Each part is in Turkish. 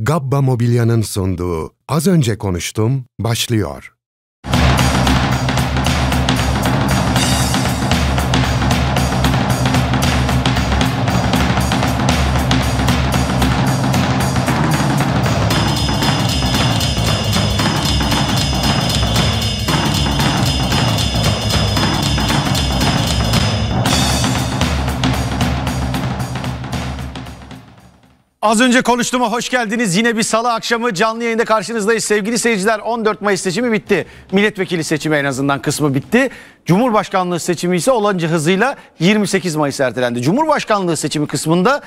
Gabba Mobilya'nın sunduğu Az Önce Konuştum başlıyor. Az önce konuştuğuma hoş geldiniz. Yine bir salı akşamı canlı yayında karşınızdayız. Sevgili seyirciler 14 Mayıs seçimi bitti. Milletvekili seçimi en azından kısmı bitti. Cumhurbaşkanlığı seçimi ise olanca hızıyla 28 Mayıs ertelendi. Cumhurbaşkanlığı seçimi kısmında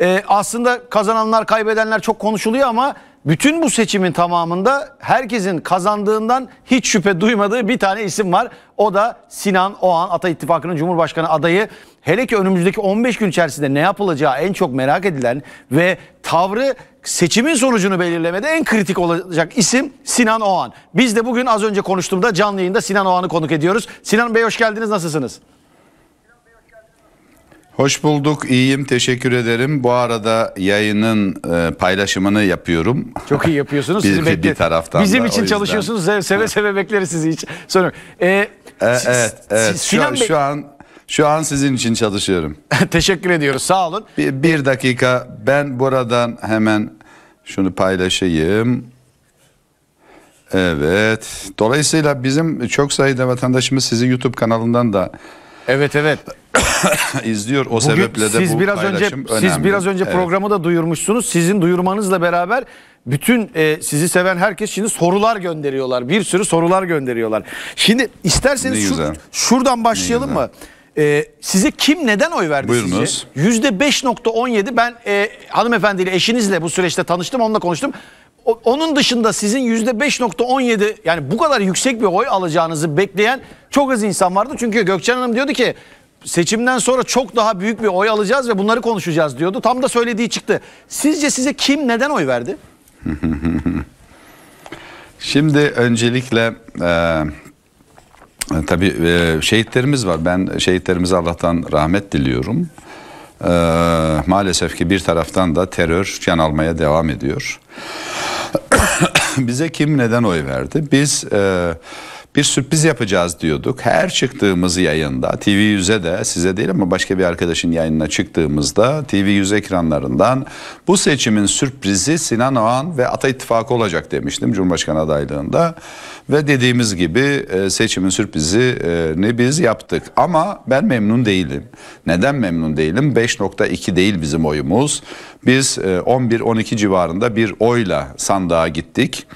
e, aslında kazananlar kaybedenler çok konuşuluyor ama bütün bu seçimin tamamında herkesin kazandığından hiç şüphe duymadığı bir tane isim var. O da Sinan Oğan Ata İttifakı'nın Cumhurbaşkanı adayı. Hele ki önümüzdeki 15 gün içerisinde ne yapılacağı en çok merak edilen ve tavrı seçimin sonucunu belirlemede en kritik olacak isim Sinan Oğan. Biz de bugün az önce konuştuğumda canlı yayında Sinan Oğan'ı konuk ediyoruz. Sinan Bey hoş geldiniz nasılsınız? Hoş bulduk, iyiyim, teşekkür ederim. Bu arada yayının e, paylaşımını yapıyorum. Çok iyi yapıyorsunuz. Biz, sizi bir taraftan Bizim da, için çalışıyorsunuz, seve seve, seve bekleriz sizi hiç. Sonra, e, e, evet, evet. şu, Bey... şu an şu an sizin için çalışıyorum. teşekkür ediyoruz, sağ olun. Bir, bir dakika, ben buradan hemen şunu paylaşayım. Evet, dolayısıyla bizim çok sayıda vatandaşımız sizi YouTube kanalından da... Evet, evet. izliyor. O Bugün sebeple de siz bu biraz önce önemli. siz biraz önce evet. programı da duyurmuşsunuz. Sizin duyurmanızla beraber bütün e, sizi seven herkes şimdi sorular gönderiyorlar. Bir sürü sorular gönderiyorlar. Şimdi isterseniz şu, şuradan başlayalım mı? Ee, size kim neden oy verdi Buyurunuz. sizi? %5.17 ben e, hanımefendiyle eşinizle bu süreçte tanıştım onunla konuştum. O, onun dışında sizin %5.17 yani bu kadar yüksek bir oy alacağınızı bekleyen çok az insan vardı. Çünkü Gökçen Hanım diyordu ki seçimden sonra çok daha büyük bir oy alacağız ve bunları konuşacağız diyordu. Tam da söylediği çıktı. Sizce size kim neden oy verdi? Şimdi öncelikle e, e, tabii e, şehitlerimiz var. Ben şehitlerimize Allah'tan rahmet diliyorum. E, maalesef ki bir taraftan da terör can almaya devam ediyor. Bize kim neden oy verdi? Biz... E, bir sürpriz yapacağız diyorduk. Her çıktığımız yayında TV Yüze de size değil ama başka bir arkadaşın yayınına çıktığımızda TV 100 ekranlarından bu seçimin sürprizi Sinan Oğan ve Ata İttifakı olacak demiştim Cumhurbaşkanı adaylığında. Ve dediğimiz gibi e, seçimin sürprizi ne biz yaptık. Ama ben memnun değilim. Neden memnun değilim? 5.2 değil bizim oyumuz. Biz 11-12 e, civarında bir oyla sandığa gittik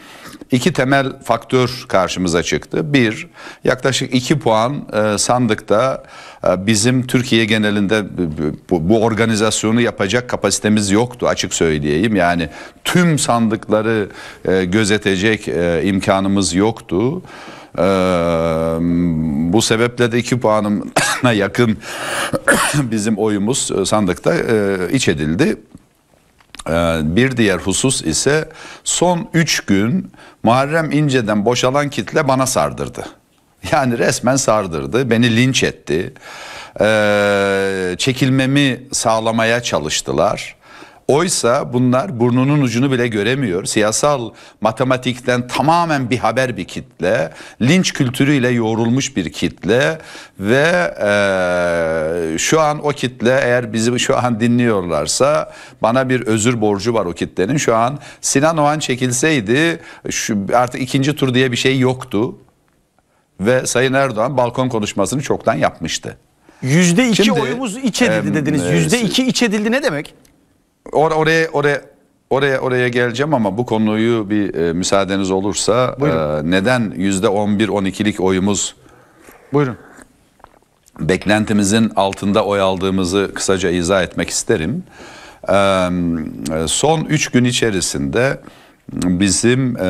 iki temel faktör karşımıza çıktı. Bir, yaklaşık iki puan e, sandıkta e, bizim Türkiye genelinde bu, organizasyonu yapacak kapasitemiz yoktu açık söyleyeyim. Yani tüm sandıkları e, gözetecek imkanımız yoktu. bu sebeple de iki puanına yakın bizim oyumuz sandıkta e, iç edildi. Ee, bir diğer husus ise son 3 gün Muharrem İnce'den boşalan kitle bana sardırdı. Yani resmen sardırdı, beni linç etti, ee, çekilmemi sağlamaya çalıştılar. Oysa bunlar burnunun ucunu bile göremiyor. Siyasal matematikten tamamen bir haber bir kitle, linç kültürüyle yoğrulmuş bir kitle ve e, şu an o kitle eğer bizi şu an dinliyorlarsa bana bir özür borcu var o kitlenin. Şu an Sinan Oğan çekilseydi şu, artık ikinci tur diye bir şey yoktu ve Sayın Erdoğan balkon konuşmasını çoktan yapmıştı. %2 iki oyumuz iç edildi dediniz. E, Yüzde iki iç edildi ne demek? Or oraya oraya Oraya oraya geleceğim ama bu konuyu bir e, müsaadeniz olursa e, Buyurun. e, neden yüzde 11-12'lik oyumuz Buyurun. Beklentimizin altında oy aldığımızı kısaca izah etmek isterim. E, e son 3 gün içerisinde bizim e,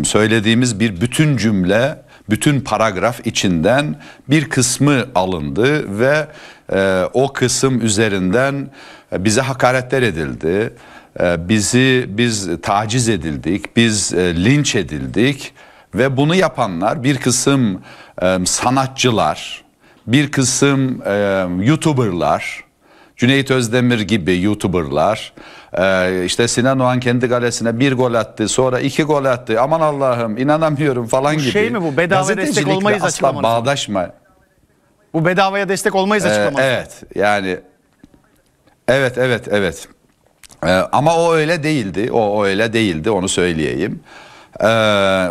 e, söylediğimiz bir bütün cümle, bütün paragraf içinden bir kısmı alındı ve e, o kısım üzerinden e, bize hakaretler edildi, e, bizi biz taciz edildik, biz e, linç edildik ve bunu yapanlar bir kısım sanatçılar, bir kısım YouTuber'lar, Cüneyt Özdemir gibi YouTuber'lar, işte Sinan Oğan kendi galesine bir gol attı, sonra iki gol attı, aman Allah'ım inanamıyorum falan bu gibi. Şey mi bu bedava destek olmayız asla bağdaşma. Bu bedavaya destek olmayız açıklaması. Evet yani Evet, evet, evet. Ee, ama o öyle değildi. O, o öyle değildi, onu söyleyeyim. Ee,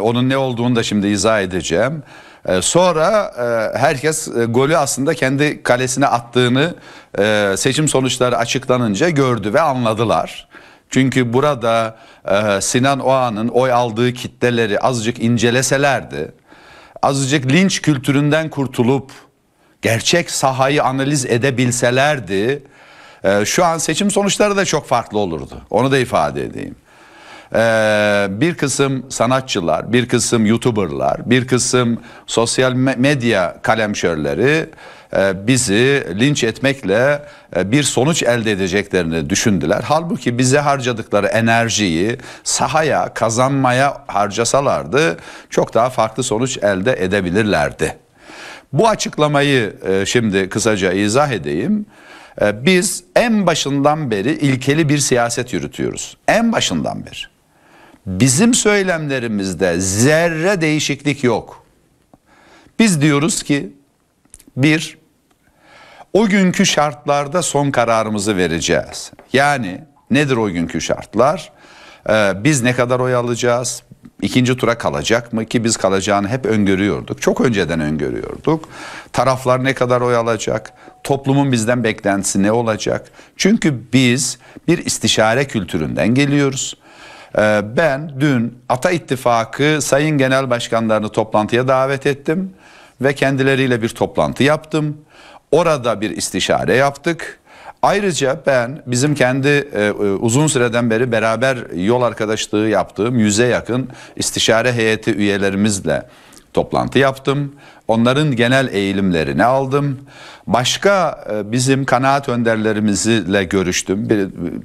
onun ne olduğunu da şimdi izah edeceğim. Ee, sonra e, herkes e, golü aslında kendi kalesine attığını e, seçim sonuçları açıklanınca gördü ve anladılar. Çünkü burada e, Sinan Oğan'ın oy aldığı kitleleri azıcık inceleselerdi, azıcık linç kültüründen kurtulup gerçek sahayı analiz edebilselerdi e, şu an seçim sonuçları da çok farklı olurdu. Onu da ifade edeyim. Ee, bir kısım sanatçılar, bir kısım YouTuber'lar, bir kısım sosyal medya kalemşörleri e, bizi linç etmekle e, bir sonuç elde edeceklerini düşündüler. Halbuki bize harcadıkları enerjiyi sahaya, kazanmaya harcasalardı çok daha farklı sonuç elde edebilirlerdi. Bu açıklamayı e, şimdi kısaca izah edeyim. Ee, biz en başından beri ilkeli bir siyaset yürütüyoruz. En başından beri. Bizim söylemlerimizde zerre değişiklik yok. Biz diyoruz ki bir, o günkü şartlarda son kararımızı vereceğiz. Yani nedir o günkü şartlar? Ee, biz ne kadar oy alacağız? İkinci tura kalacak mı ki biz kalacağını hep öngörüyorduk. Çok önceden öngörüyorduk. Taraflar ne kadar oy alacak? Toplumun bizden beklentisi ne olacak? Çünkü biz bir istişare kültüründen geliyoruz. Ee, ben dün Ata İttifakı Sayın Genel Başkanlarını toplantıya davet ettim ve kendileriyle bir toplantı yaptım. Orada bir istişare yaptık. Ayrıca ben bizim kendi e, e, uzun süreden beri beraber yol arkadaşlığı yaptığım yüze yakın istişare heyeti üyelerimizle toplantı yaptım. Onların genel eğilimlerini aldım. Başka e, bizim kanaat önderlerimizle görüştüm.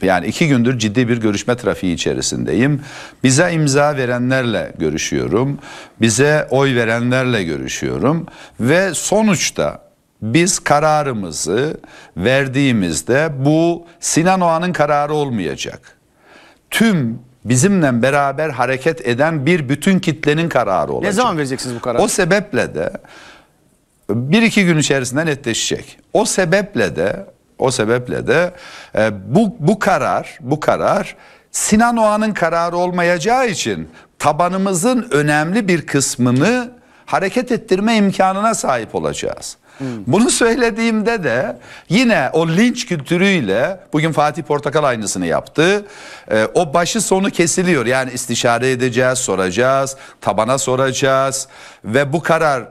Yani iki gündür ciddi bir görüşme trafiği içerisindeyim. Bize imza verenlerle görüşüyorum. Bize oy verenlerle görüşüyorum. Ve sonuçta biz kararımızı verdiğimizde bu Sinan Oğan'ın kararı olmayacak. Tüm bizimle beraber hareket eden bir bütün kitlenin kararı olacak. Ne zaman vereceksiniz bu kararı? O sebeple de bir iki gün içerisinde netleşecek. O sebeple de o sebeple de e, bu bu karar bu karar Sinan Oğan'ın kararı olmayacağı için tabanımızın önemli bir kısmını hareket ettirme imkanına sahip olacağız. Hmm. Bunu söylediğimde de yine o linç kültürüyle bugün Fatih Portakal aynısını yaptı. E, o başı sonu kesiliyor. Yani istişare edeceğiz, soracağız, tabana soracağız ve bu karar e,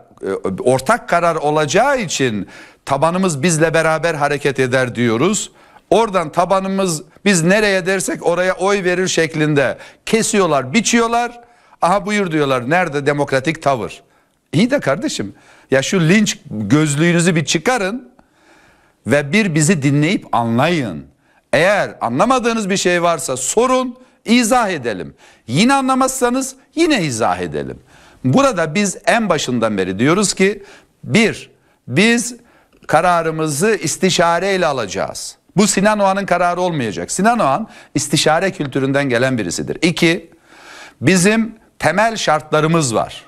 ortak karar olacağı için tabanımız bizle beraber hareket eder diyoruz. Oradan tabanımız biz nereye dersek oraya oy verir şeklinde kesiyorlar, biçiyorlar. Aha buyur diyorlar. Nerede demokratik tavır? İyi de kardeşim ya şu linç gözlüğünüzü bir çıkarın ve bir bizi dinleyip anlayın. Eğer anlamadığınız bir şey varsa sorun, izah edelim. Yine anlamazsanız yine izah edelim. Burada biz en başından beri diyoruz ki bir, biz kararımızı istişareyle alacağız. Bu Sinan Oğan'ın kararı olmayacak. Sinan Oğan istişare kültüründen gelen birisidir. İki, bizim temel şartlarımız var.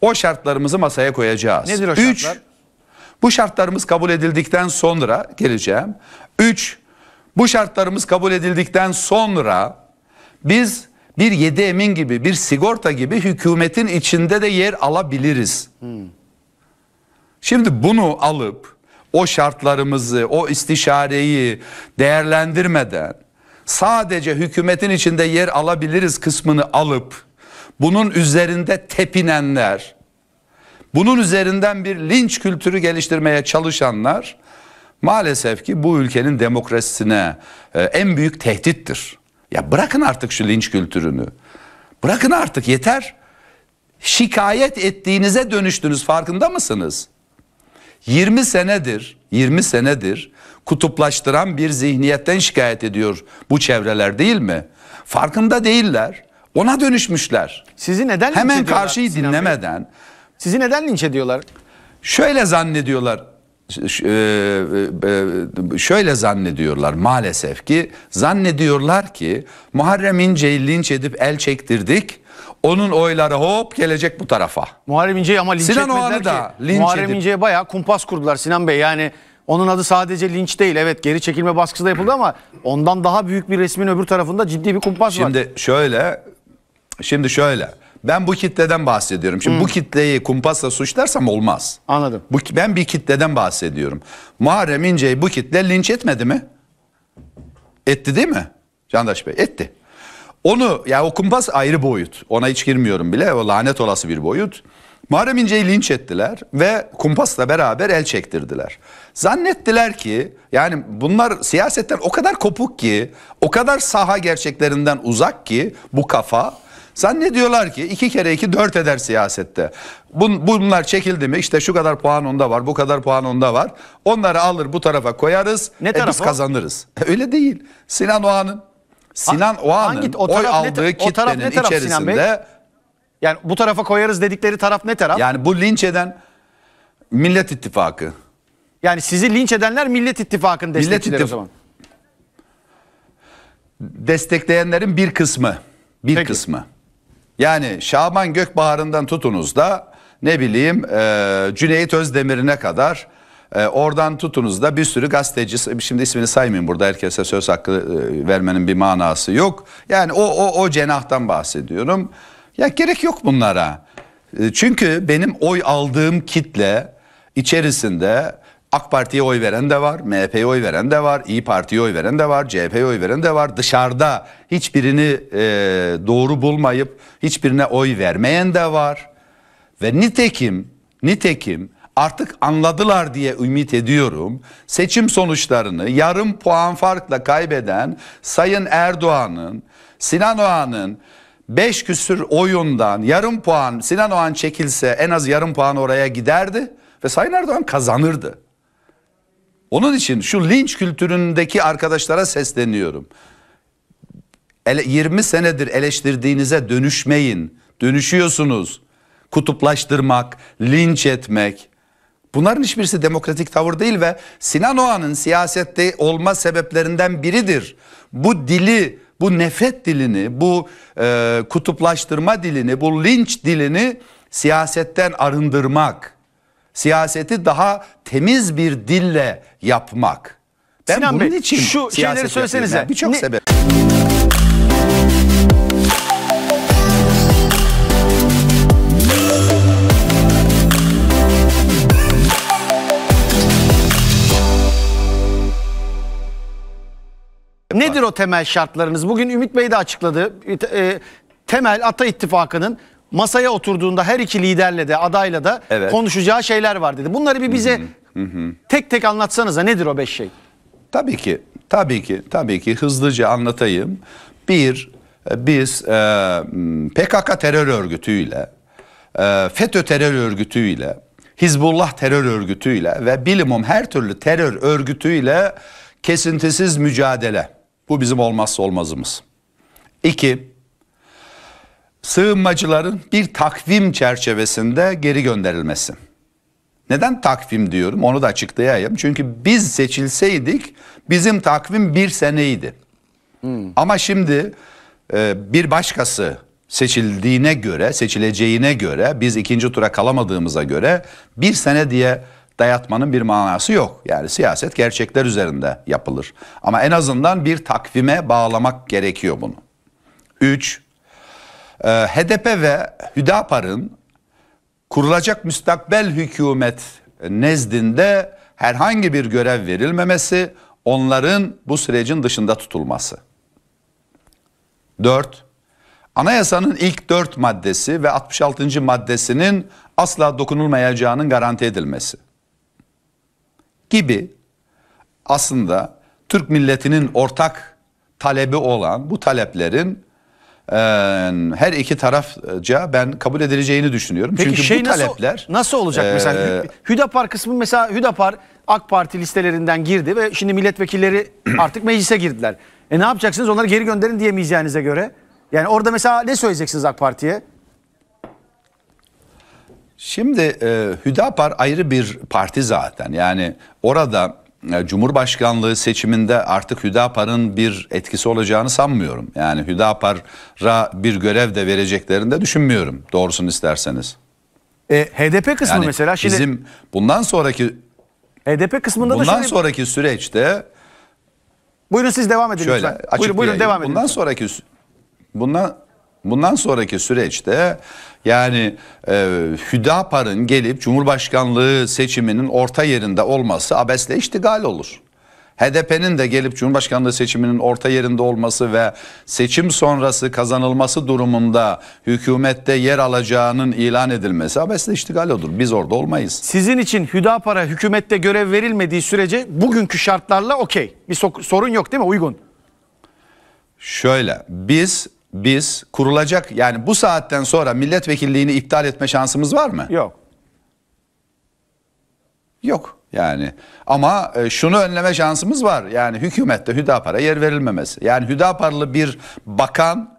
O şartlarımızı masaya koyacağız. Nedir o şartlar? Üç, Bu şartlarımız kabul edildikten sonra geleceğim. Üç, bu şartlarımız kabul edildikten sonra biz bir yedi emin gibi bir sigorta gibi hükümetin içinde de yer alabiliriz. Hmm. Şimdi bunu alıp o şartlarımızı, o istişareyi değerlendirmeden sadece hükümetin içinde yer alabiliriz kısmını alıp bunun üzerinde tepinenler, bunun üzerinden bir linç kültürü geliştirmeye çalışanlar maalesef ki bu ülkenin demokrasisine e, en büyük tehdittir. Ya bırakın artık şu linç kültürünü. Bırakın artık yeter. Şikayet ettiğinize dönüştünüz farkında mısınız? 20 senedir, 20 senedir kutuplaştıran bir zihniyetten şikayet ediyor bu çevreler değil mi? Farkında değiller. Ona dönüşmüşler. Sizi neden linç Hemen karşıyı Sinan dinlemeden. Bey? Sizi neden linç ediyorlar? Şöyle zannediyorlar. E, e, e, şöyle zannediyorlar maalesef ki zannediyorlar ki Muharrem İnce'yi linç edip el çektirdik. Onun oyları hop gelecek bu tarafa. Muharrem İnce'yi ama linç Sinan etmediler ki. Da linç Muharrem İnce'ye bayağı kumpas kurdular Sinan Bey. Yani onun adı sadece linç değil. Evet geri çekilme baskısı da yapıldı ama ondan daha büyük bir resmin öbür tarafında ciddi bir kumpas Şimdi var. Şimdi şöyle Şimdi şöyle. Ben bu kitleden bahsediyorum. Şimdi hmm. bu kitleyi kumpasla suçlarsam olmaz. Anladım. Bu, ben bir kitleden bahsediyorum. Muharrem İnce'yi bu kitle linç etmedi mi? Etti değil mi? Candaş Bey etti. Onu ya o kumpas ayrı boyut. Ona hiç girmiyorum bile. O lanet olası bir boyut. Muharrem İnce'yi linç ettiler ve kumpasla beraber el çektirdiler. Zannettiler ki yani bunlar siyasetten o kadar kopuk ki, o kadar saha gerçeklerinden uzak ki bu kafa Zannediyorlar ki iki kere iki dört eder siyasette. bunlar çekildi mi işte şu kadar puan onda var bu kadar puan onda var. Onları alır bu tarafa koyarız ne e, biz kazanırız. Öyle değil. Sinan Oğan'ın Sinan Oğan'ın oy aldığı ne, kitlenin taraf, içerisinde... Yani bu tarafa koyarız dedikleri taraf ne taraf? Yani bu linç eden Millet İttifakı. Yani sizi linç edenler Millet İttifakı'nı destekçileri İttif- o zaman. Destekleyenlerin bir kısmı. Bir Peki. kısmı. Yani Şaban Gökbahar'ından tutunuz da ne bileyim e, Cüneyt Özdemir'ine kadar e, oradan tutunuz da bir sürü gazeteci şimdi ismini saymayayım burada herkese söz hakkı e, vermenin bir manası yok. Yani o, o, o cenahtan bahsediyorum. Ya gerek yok bunlara. E, çünkü benim oy aldığım kitle içerisinde AK Parti'ye oy veren de var, MHP'ye oy veren de var, İyi Parti'ye oy veren de var, CHP'ye oy veren de var. Dışarıda hiçbirini e, doğru bulmayıp hiçbirine oy vermeyen de var. Ve nitekim, nitekim artık anladılar diye ümit ediyorum. Seçim sonuçlarını yarım puan farkla kaybeden Sayın Erdoğan'ın, Sinan Oğan'ın 5 küsür oyundan yarım puan Sinan Oğan çekilse en az yarım puan oraya giderdi ve Sayın Erdoğan kazanırdı. Onun için şu linç kültüründeki arkadaşlara sesleniyorum. 20 senedir eleştirdiğinize dönüşmeyin. Dönüşüyorsunuz. Kutuplaştırmak, linç etmek. Bunların hiçbirisi demokratik tavır değil ve Sinan Oğan'ın siyasette olma sebeplerinden biridir. Bu dili, bu nefret dilini, bu e, kutuplaştırma dilini, bu linç dilini siyasetten arındırmak. Siyaseti daha temiz bir dille yapmak. Ben Sinan bunun Bey, için şu şeyleri söylesenize. Birçok sebep. Nedir o temel şartlarınız? Bugün Ümit Bey de açıkladı. E, temel Ata İttifakı'nın masaya oturduğunda her iki liderle de adayla da Evet. konuşacağı şeyler var dedi. Bunları bir bize tek tek anlatsanıza nedir o beş şey? Tabii ki, tabii ki, tabii ki hızlıca anlatayım. Bir, e, biz e, PKK terör örgütüyle, e, FETÖ terör örgütüyle, Hizbullah terör örgütüyle ve bilimum her türlü terör örgütüyle kesintisiz mücadele. Bu bizim olmazsa olmazımız. İki, sığınmacıların bir takvim çerçevesinde geri gönderilmesi. Neden takvim diyorum onu da açıklayayım. Çünkü biz seçilseydik bizim takvim bir seneydi. Hmm. Ama şimdi e, bir başkası seçildiğine göre, seçileceğine göre, biz ikinci tura kalamadığımıza göre bir sene diye dayatmanın bir manası yok. Yani siyaset gerçekler üzerinde yapılır. Ama en azından bir takvime bağlamak gerekiyor bunu. 3, e, ee, HDP ve Hüdapar'ın kurulacak müstakbel hükümet nezdinde herhangi bir görev verilmemesi, onların bu sürecin dışında tutulması. 4. Anayasanın ilk 4 maddesi ve 66. maddesinin asla dokunulmayacağının garanti edilmesi gibi aslında Türk milletinin ortak talebi olan bu taleplerin her iki tarafca ben kabul edileceğini düşünüyorum. Peki Çünkü şey bu talepler nasıl, nasıl olacak e, mesela Hüdapar kısmı mesela Hüdapar AK Parti listelerinden girdi ve şimdi milletvekilleri artık meclise girdiler. E ne yapacaksınız? Onları geri gönderin diyemeyeceğinize göre. Yani orada mesela ne söyleyeceksiniz AK Parti'ye? Şimdi e, Hüdapar ayrı bir parti zaten. Yani orada Cumhurbaşkanlığı seçiminde artık Hüdapar'ın bir etkisi olacağını sanmıyorum. Yani Hüdapar'a bir görev de vereceklerini de düşünmüyorum doğrusunu isterseniz. E, HDP kısmı yani mesela şimdi bizim bundan sonraki HDP kısmında bundan da şimdi... sonraki süreçte Buyurun siz devam edin şöyle, lütfen. Buyurun, buyurun devam edin. Bundan lütfen. sonraki bundan Bundan sonraki süreçte yani e, Hüdapar'ın gelip Cumhurbaşkanlığı seçiminin orta yerinde olması abesle iştigal olur. HDP'nin de gelip Cumhurbaşkanlığı seçiminin orta yerinde olması ve seçim sonrası kazanılması durumunda hükümette yer alacağının ilan edilmesi abesle iştigal olur. Biz orada olmayız. Sizin için Hüdapar'a hükümette görev verilmediği sürece bugünkü şartlarla okey. Bir sorun yok değil mi? Uygun. Şöyle biz biz kurulacak yani bu saatten sonra milletvekilliğini iptal etme şansımız var mı? Yok. Yok yani ama e, şunu önleme şansımız var yani hükümette Hüdapar'a yer verilmemesi. Yani Hüdaparlı bir bakan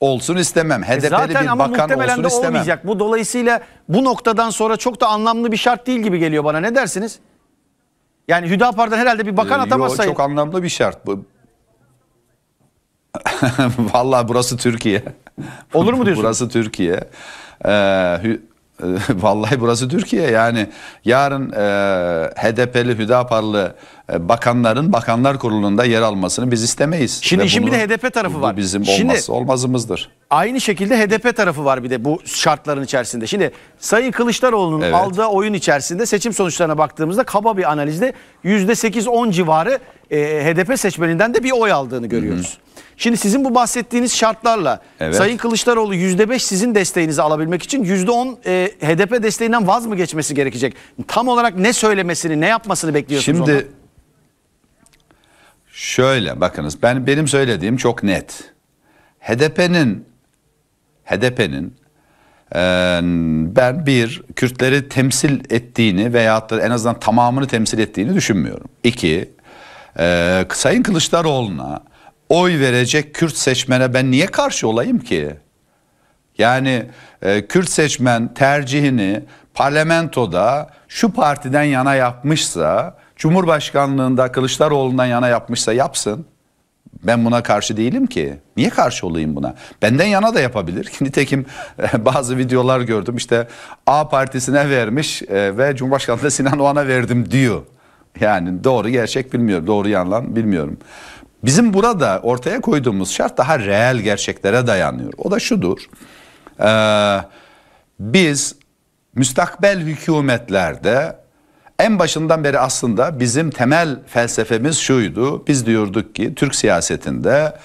olsun istemem. HDP'li e zaten bir ama bakan muhtemelen olsun de istemem. olmayacak. Bu dolayısıyla bu noktadan sonra çok da anlamlı bir şart değil gibi geliyor bana. Ne dersiniz? Yani Hüdapar'dan herhalde bir bakan ee, atamazsa. Yo, çok anlamlı bir şart bu. Vallahi burası Türkiye. Olur mu diyorsun? burası Türkiye. Ee, Vallahi burası Türkiye yani yarın e, HDP'li Hüdaparlı e, bakanların bakanlar kurulunda yer almasını biz istemeyiz. Şimdi Ve bunu, bir de HDP tarafı var. bizim Şimdi, olmazsa olmazımızdır. Aynı şekilde HDP tarafı var bir de bu şartların içerisinde. Şimdi Sayın Kılıçdaroğlu'nun evet. aldığı oyun içerisinde seçim sonuçlarına baktığımızda kaba bir analizde %8-10 civarı e, HDP seçmeninden de bir oy aldığını görüyoruz. Hı -hı. Şimdi sizin bu bahsettiğiniz şartlarla evet. Sayın Kılıçdaroğlu %5 sizin desteğinizi alabilmek için %10 e, HDP desteğinden vaz mı geçmesi gerekecek? Tam olarak ne söylemesini, ne yapmasını bekliyorsunuz Şimdi ondan? şöyle bakınız ben benim söylediğim çok net. HDP'nin HDP'nin e, ben bir Kürtleri temsil ettiğini veyahut da en azından tamamını temsil ettiğini düşünmüyorum. İki, e, Sayın Kılıçdaroğlu'na oy verecek Kürt seçmene ben niye karşı olayım ki? Yani e, Kürt seçmen tercihini parlamentoda şu partiden yana yapmışsa, Cumhurbaşkanlığında Kılıçdaroğlu'ndan yana yapmışsa yapsın. Ben buna karşı değilim ki. Niye karşı olayım buna? Benden yana da yapabilir. Nitekim e, bazı videolar gördüm işte A partisine vermiş e, ve Cumhurbaşkanlığı Sinan Oğan'a verdim diyor. Yani doğru gerçek bilmiyorum. Doğru yanlan bilmiyorum. Bizim burada ortaya koyduğumuz şart daha reel gerçeklere dayanıyor. O da şudur. Ee, biz müstakbel hükümetlerde en başından beri aslında bizim temel felsefemiz şuydu. Biz diyorduk ki Türk siyasetinde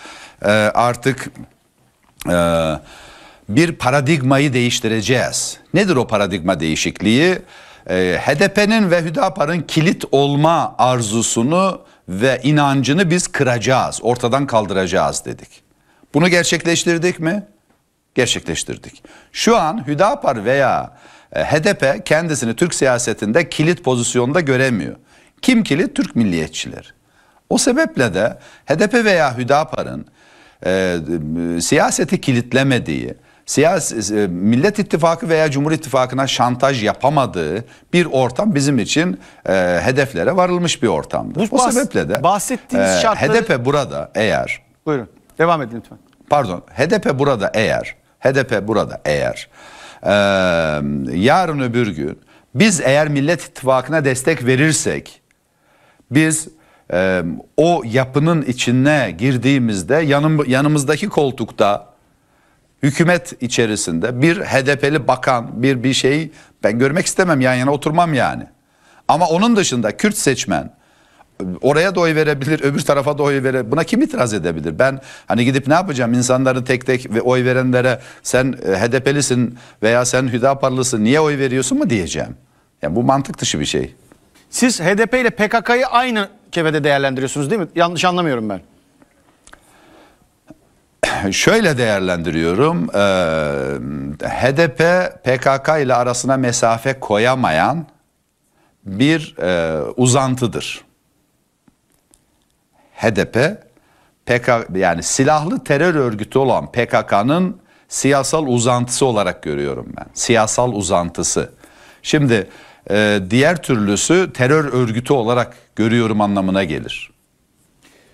e, artık e, bir paradigmayı değiştireceğiz. Nedir o paradigma değişikliği? E, HDP'nin ve Hüdapar'ın kilit olma arzusunu ve inancını biz kıracağız, ortadan kaldıracağız dedik. Bunu gerçekleştirdik mi? Gerçekleştirdik. Şu an Hüdapar veya e, HDP kendisini Türk siyasetinde kilit pozisyonda göremiyor. Kim kilit? Türk milliyetçileri. O sebeple de HDP veya Hüdapar'ın e, siyaseti kilitlemediği, siyasi e, Millet İttifakı veya Cumhur İttifakı'na şantaj yapamadığı bir ortam bizim için e, hedeflere varılmış bir ortamdı. Bu o bahs- sebeple de bahsettiğiniz e, şartları... HDP burada eğer Buyurun. Devam edin lütfen. Pardon. HDP burada eğer HDP burada eğer e, yarın öbür gün biz eğer Millet İttifakı'na destek verirsek biz e, o yapının içine girdiğimizde yanım, yanımızdaki koltukta hükümet içerisinde bir HDP'li bakan bir bir şey ben görmek istemem yan yana oturmam yani. Ama onun dışında Kürt seçmen oraya da oy verebilir, öbür tarafa da oy verebilir. Buna kim itiraz edebilir? Ben hani gidip ne yapacağım? İnsanları tek tek ve oy verenlere sen e, HDP'lisin veya sen Hüdaparlısın niye oy veriyorsun mu diyeceğim. Yani bu mantık dışı bir şey. Siz HDP ile PKK'yı aynı kefede değerlendiriyorsunuz değil mi? Yanlış anlamıyorum ben şöyle değerlendiriyorum. E, HDP PKK ile arasına mesafe koyamayan bir e, uzantıdır. HDP PKK yani silahlı terör örgütü olan PKK'nın siyasal uzantısı olarak görüyorum ben. Siyasal uzantısı. Şimdi e, diğer türlüsü terör örgütü olarak görüyorum anlamına gelir.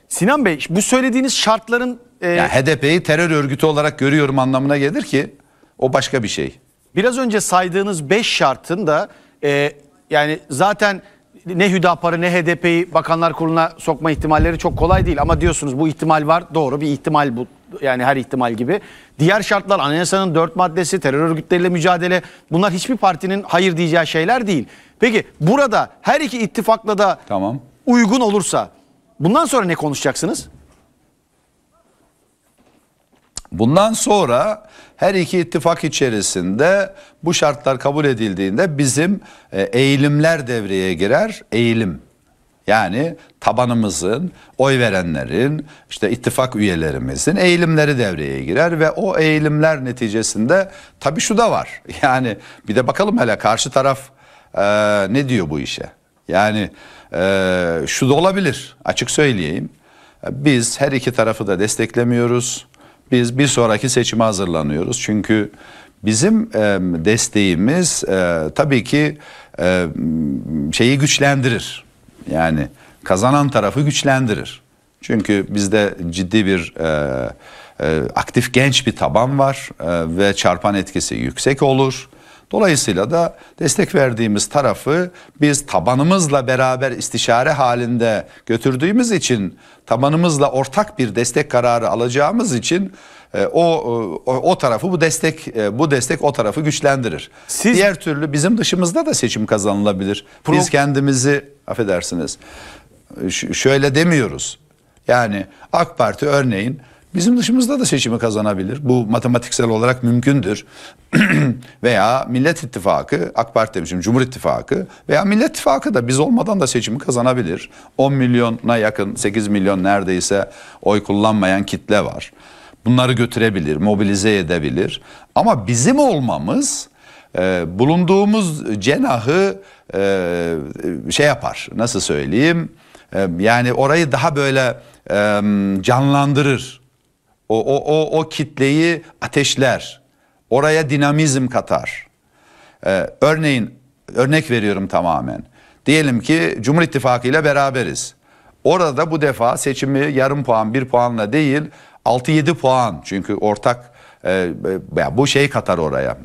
Sinan Bey bu söylediğiniz şartların... E... Yani HDP'yi terör örgütü olarak görüyorum anlamına gelir ki o başka bir şey. Biraz önce saydığınız 5 şartın da e, yani zaten ne Hüdapar'ı ne HDP'yi bakanlar kuruluna sokma ihtimalleri çok kolay değil. Ama diyorsunuz bu ihtimal var doğru bir ihtimal bu yani her ihtimal gibi. Diğer şartlar anayasanın dört maddesi, terör örgütleriyle mücadele bunlar hiçbir partinin hayır diyeceği şeyler değil. Peki burada her iki ittifakla da tamam. uygun olursa Bundan sonra ne konuşacaksınız? Bundan sonra her iki ittifak içerisinde bu şartlar kabul edildiğinde bizim e, eğilimler devreye girer. Eğilim yani tabanımızın, oy verenlerin, işte ittifak üyelerimizin eğilimleri devreye girer ve o eğilimler neticesinde tabii şu da var. Yani bir de bakalım hele karşı taraf e, ne diyor bu işe? Yani ee, şu da olabilir açık söyleyeyim. Biz her iki tarafı da desteklemiyoruz. Biz bir sonraki seçime hazırlanıyoruz. Çünkü bizim e, desteğimiz e, tabii ki e, şeyi güçlendirir. Yani kazanan tarafı güçlendirir. Çünkü bizde ciddi bir e, e, aktif genç bir taban var e, ve çarpan etkisi yüksek olur. Dolayısıyla da destek verdiğimiz tarafı biz tabanımızla beraber istişare halinde götürdüğümüz için tabanımızla ortak bir destek kararı alacağımız için e, o, o e, o tarafı bu destek e, bu destek o tarafı güçlendirir. Siz, Diğer türlü bizim dışımızda da seçim kazanılabilir. Pro... Biz kendimizi affedersiniz şöyle demiyoruz. Yani AK Parti örneğin Bizim dışımızda da seçimi kazanabilir. Bu matematiksel olarak mümkündür. veya Millet İttifakı, AK Parti demişim Cumhur İttifakı veya Millet İttifakı da biz olmadan da seçimi kazanabilir. 10 milyona yakın, 8 milyon neredeyse oy kullanmayan kitle var. Bunları götürebilir, mobilize edebilir. Ama bizim olmamız e, bulunduğumuz cenahı e, şey yapar, nasıl söyleyeyim, e, yani orayı daha böyle e, canlandırır o, o, o, o kitleyi ateşler. Oraya dinamizm katar. Ee, örneğin, örnek veriyorum tamamen. Diyelim ki Cumhur İttifakı ile beraberiz. Orada bu defa seçimi yarım puan, bir puanla değil 6-7 puan. Çünkü ortak e, e bu şey katar oraya.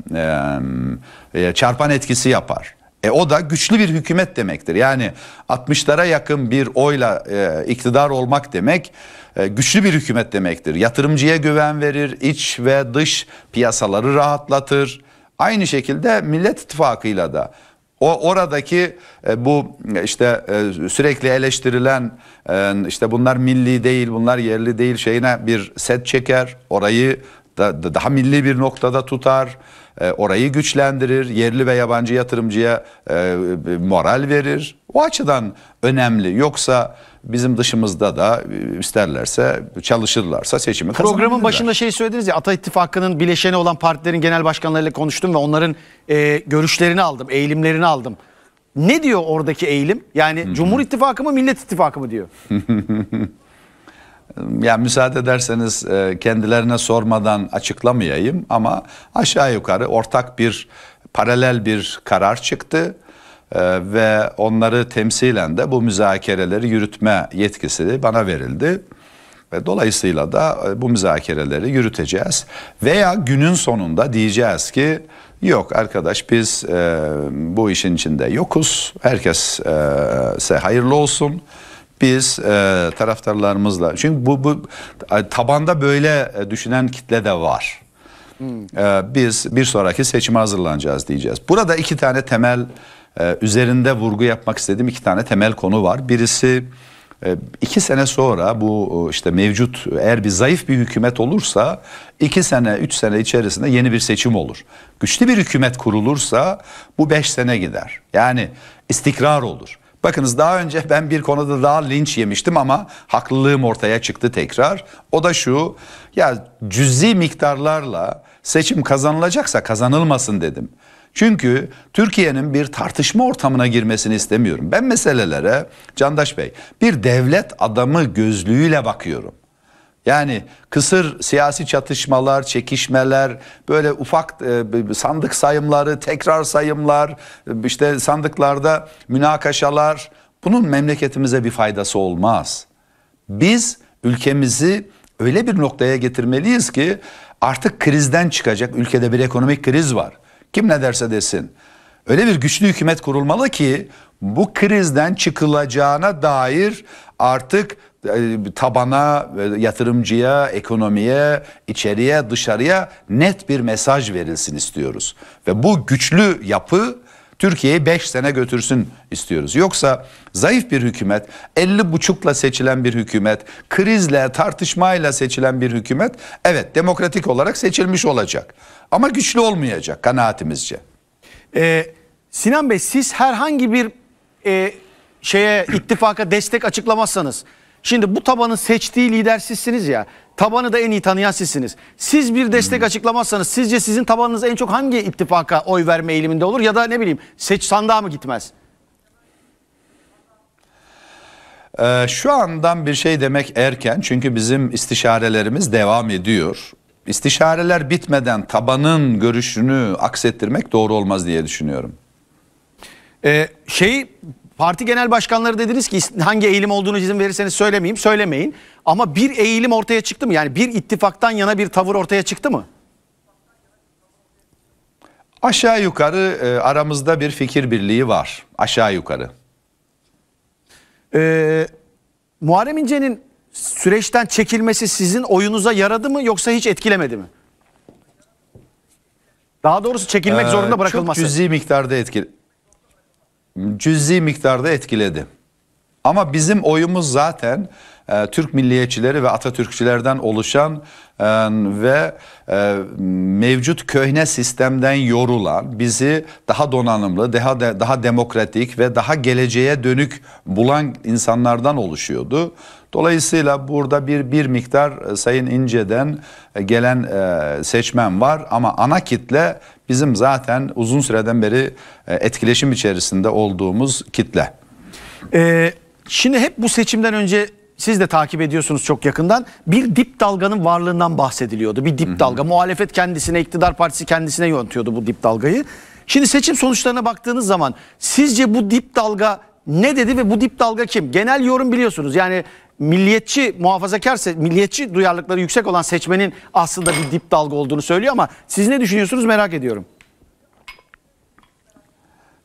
Ee, e, çarpan etkisi yapar. E o da güçlü bir hükümet demektir. Yani 60'lara yakın bir oyla e, iktidar olmak demek e, güçlü bir hükümet demektir. Yatırımcıya güven verir, iç ve dış piyasaları rahatlatır. Aynı şekilde Millet İttifakı'yla da o oradaki e, bu e, işte e, sürekli eleştirilen e, işte bunlar milli değil, bunlar yerli değil şeyine bir set çeker. Orayı da, da daha milli bir noktada tutar. E, orayı güçlendirir, yerli ve yabancı yatırımcıya e, e, moral verir. O açıdan önemli. Yoksa bizim dışımızda da isterlerse çalışırlarsa seçimi Programın başında şey söylediniz ya Ata İttifakı'nın bileşeni olan partilerin genel başkanlarıyla konuştum ve onların e, görüşlerini aldım, eğilimlerini aldım. Ne diyor oradaki eğilim? Yani Hı-hı. Cumhur İttifakı mı Millet İttifakı mı diyor? yani müsaade ederseniz e, kendilerine sormadan açıklamayayım ama aşağı yukarı ortak bir paralel bir karar çıktı e, ve onları temsilen de bu müzakereleri yürütme yetkisi bana verildi. Ve dolayısıyla da e, bu müzakereleri yürüteceğiz. Veya günün sonunda diyeceğiz ki yok arkadaş biz e, bu işin içinde yokuz. Herkese e, hayırlı olsun biz e, taraftarlarımızla çünkü bu, bu tabanda böyle e, düşünen kitle de var. Hmm. E, biz bir sonraki seçime hazırlanacağız diyeceğiz. Burada iki tane temel e, üzerinde vurgu yapmak istediğim iki tane temel konu var. Birisi e, iki sene sonra bu işte mevcut eğer bir zayıf bir hükümet olursa iki sene üç sene içerisinde yeni bir seçim olur. Güçlü bir hükümet kurulursa bu beş sene gider. Yani istikrar olur. Bakınız daha önce ben bir konuda daha linç yemiştim ama haklılığım ortaya çıktı tekrar. O da şu ya cüzi miktarlarla seçim kazanılacaksa kazanılmasın dedim. Çünkü Türkiye'nin bir tartışma ortamına girmesini istemiyorum. Ben meselelere Candaş Bey bir devlet adamı gözlüğüyle bakıyorum. Yani kısır siyasi çatışmalar, çekişmeler, böyle ufak e, sandık sayımları, tekrar sayımlar, e, işte sandıklarda münakaşalar bunun memleketimize bir faydası olmaz. Biz ülkemizi öyle bir noktaya getirmeliyiz ki artık krizden çıkacak ülkede bir ekonomik kriz var. Kim ne derse desin. Öyle bir güçlü hükümet kurulmalı ki bu krizden çıkılacağına dair artık tabana, e, yatırımcıya, ekonomiye, içeriye, dışarıya net bir mesaj verilsin istiyoruz. Ve bu güçlü yapı Türkiye'yi 5 sene götürsün istiyoruz. Yoksa zayıf bir hükümet, 50 buçukla seçilen bir hükümet, krizle, tartışmayla seçilen bir hükümet evet demokratik olarak seçilmiş olacak. Ama güçlü olmayacak kanaatimizce. Ee, Sinan Bey siz herhangi bir e, şeye ittifaka destek açıklamazsanız Şimdi bu tabanın seçtiği lider sizsiniz ya. Tabanı da en iyi tanıyan sizsiniz. Siz bir destek hmm. açıklamazsanız sizce sizin tabanınız en çok hangi ittifaka oy verme eğiliminde olur ya da ne bileyim seç sandığa mı gitmez? Ee, şu andan bir şey demek erken çünkü bizim istişarelerimiz devam ediyor. İstişareler bitmeden tabanın görüşünü aksettirmek doğru olmaz diye düşünüyorum. Ee, şey Parti genel başkanları dediniz ki hangi eğilim olduğunu izin verirseniz söylemeyeyim, söylemeyin. Ama bir eğilim ortaya çıktı mı? Yani bir ittifaktan yana bir tavır ortaya çıktı mı? Aşağı yukarı e, aramızda bir fikir birliği var. Aşağı yukarı. Ee, Muharrem İnce'nin süreçten çekilmesi sizin oyunuza yaradı mı yoksa hiç etkilemedi mi? Daha doğrusu çekilmek ee, zorunda bırakılması. Çok cüzi miktarda etkili cüzi miktarda etkiledi. Ama bizim oyumuz zaten e, Türk milliyetçileri ve Atatürkçülerden oluşan e, ve e, mevcut köhne sistemden yorulan, bizi daha donanımlı, daha de, daha demokratik ve daha geleceğe dönük bulan insanlardan oluşuyordu. Dolayısıyla burada bir bir miktar e, Sayın İnce'den e, gelen e, seçmen var ama ana kitle bizim zaten uzun süreden beri e, etkileşim içerisinde olduğumuz kitle. Ee, şimdi hep bu seçimden önce siz de takip ediyorsunuz çok yakından. Bir dip dalganın varlığından bahsediliyordu. Bir dip Hı-hı. dalga. Muhalefet kendisine, iktidar partisi kendisine yöntiyordu bu dip dalgayı. Şimdi seçim sonuçlarına baktığınız zaman sizce bu dip dalga ne dedi ve bu dip dalga kim? Genel yorum biliyorsunuz. Yani milliyetçi muhafazakar, milliyetçi duyarlılıkları yüksek olan seçmenin aslında bir dip dalga olduğunu söylüyor ama siz ne düşünüyorsunuz merak ediyorum.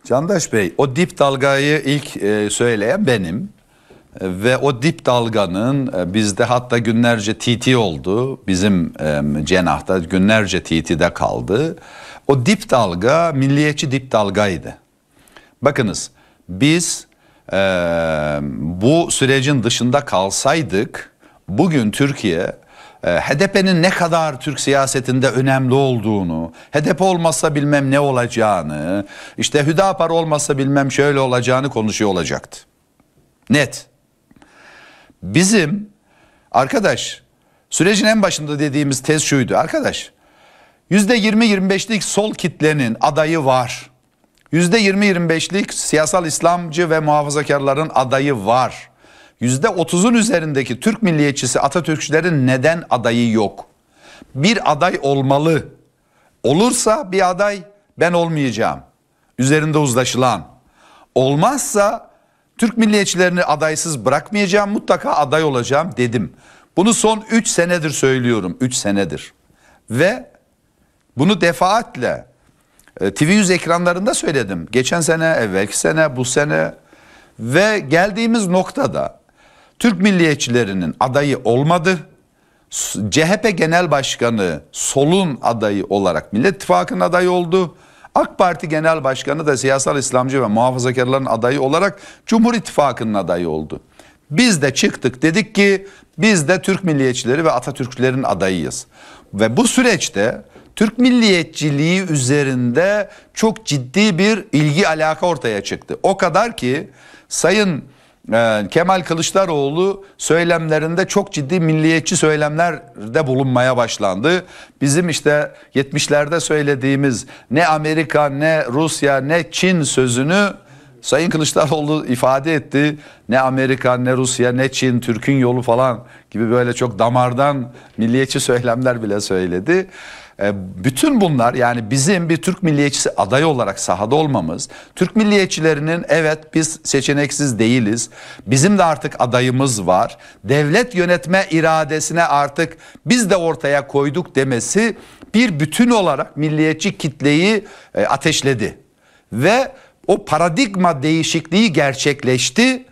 Candaş Bey, o dip dalgayı ilk e, söyleyen benim. E, ve o dip dalganın e, bizde hatta günlerce TT oldu. Bizim e, cenahta günlerce TT'de kaldı. O dip dalga milliyetçi dip dalgaydı. Bakınız biz e, bu sürecin dışında kalsaydık bugün Türkiye e, HDP'nin ne kadar Türk siyasetinde önemli olduğunu, HDP olmasa bilmem ne olacağını, işte Hüdapar olmasa bilmem şöyle olacağını konuşuyor olacaktı. Net. Bizim arkadaş sürecin en başında dediğimiz tez şuydu arkadaş. %20-25'lik sol kitlenin adayı var. %20-25'lik siyasal İslamcı ve muhafazakarların adayı var. %30'un üzerindeki Türk milliyetçisi Atatürkçülerin neden adayı yok? Bir aday olmalı. Olursa bir aday ben olmayacağım. Üzerinde uzlaşılan. Olmazsa Türk milliyetçilerini adaysız bırakmayacağım mutlaka aday olacağım dedim. Bunu son 3 senedir söylüyorum. 3 senedir. Ve bunu defaatle e, TV100 ekranlarında söyledim. Geçen sene, evvelki sene, bu sene ve geldiğimiz noktada Türk milliyetçilerinin adayı olmadı. CHP Genel Başkanı solun adayı olarak Millet İttifakı'nın adayı oldu. AK Parti Genel Başkanı da siyasal İslamcı ve muhafazakarların adayı olarak Cumhur İttifakı'nın adayı oldu. Biz de çıktık dedik ki biz de Türk milliyetçileri ve Atatürkçülerin adayıyız. Ve bu süreçte Türk milliyetçiliği üzerinde çok ciddi bir ilgi alaka ortaya çıktı. O kadar ki Sayın e, Kemal Kılıçdaroğlu söylemlerinde çok ciddi milliyetçi söylemlerde bulunmaya başlandı. Bizim işte 70'lerde söylediğimiz ne Amerika ne Rusya ne Çin sözünü Sayın Kılıçdaroğlu ifade etti. Ne Amerika ne Rusya ne Çin Türk'ün yolu falan gibi böyle çok damardan milliyetçi söylemler bile söyledi. E, bütün bunlar yani bizim bir Türk milliyetçisi aday olarak sahada olmamız, Türk milliyetçilerinin evet biz seçeneksiz değiliz, bizim de artık adayımız var, devlet yönetme iradesine artık biz de ortaya koyduk demesi bir bütün olarak milliyetçi kitleyi e, ateşledi. Ve o paradigma değişikliği gerçekleşti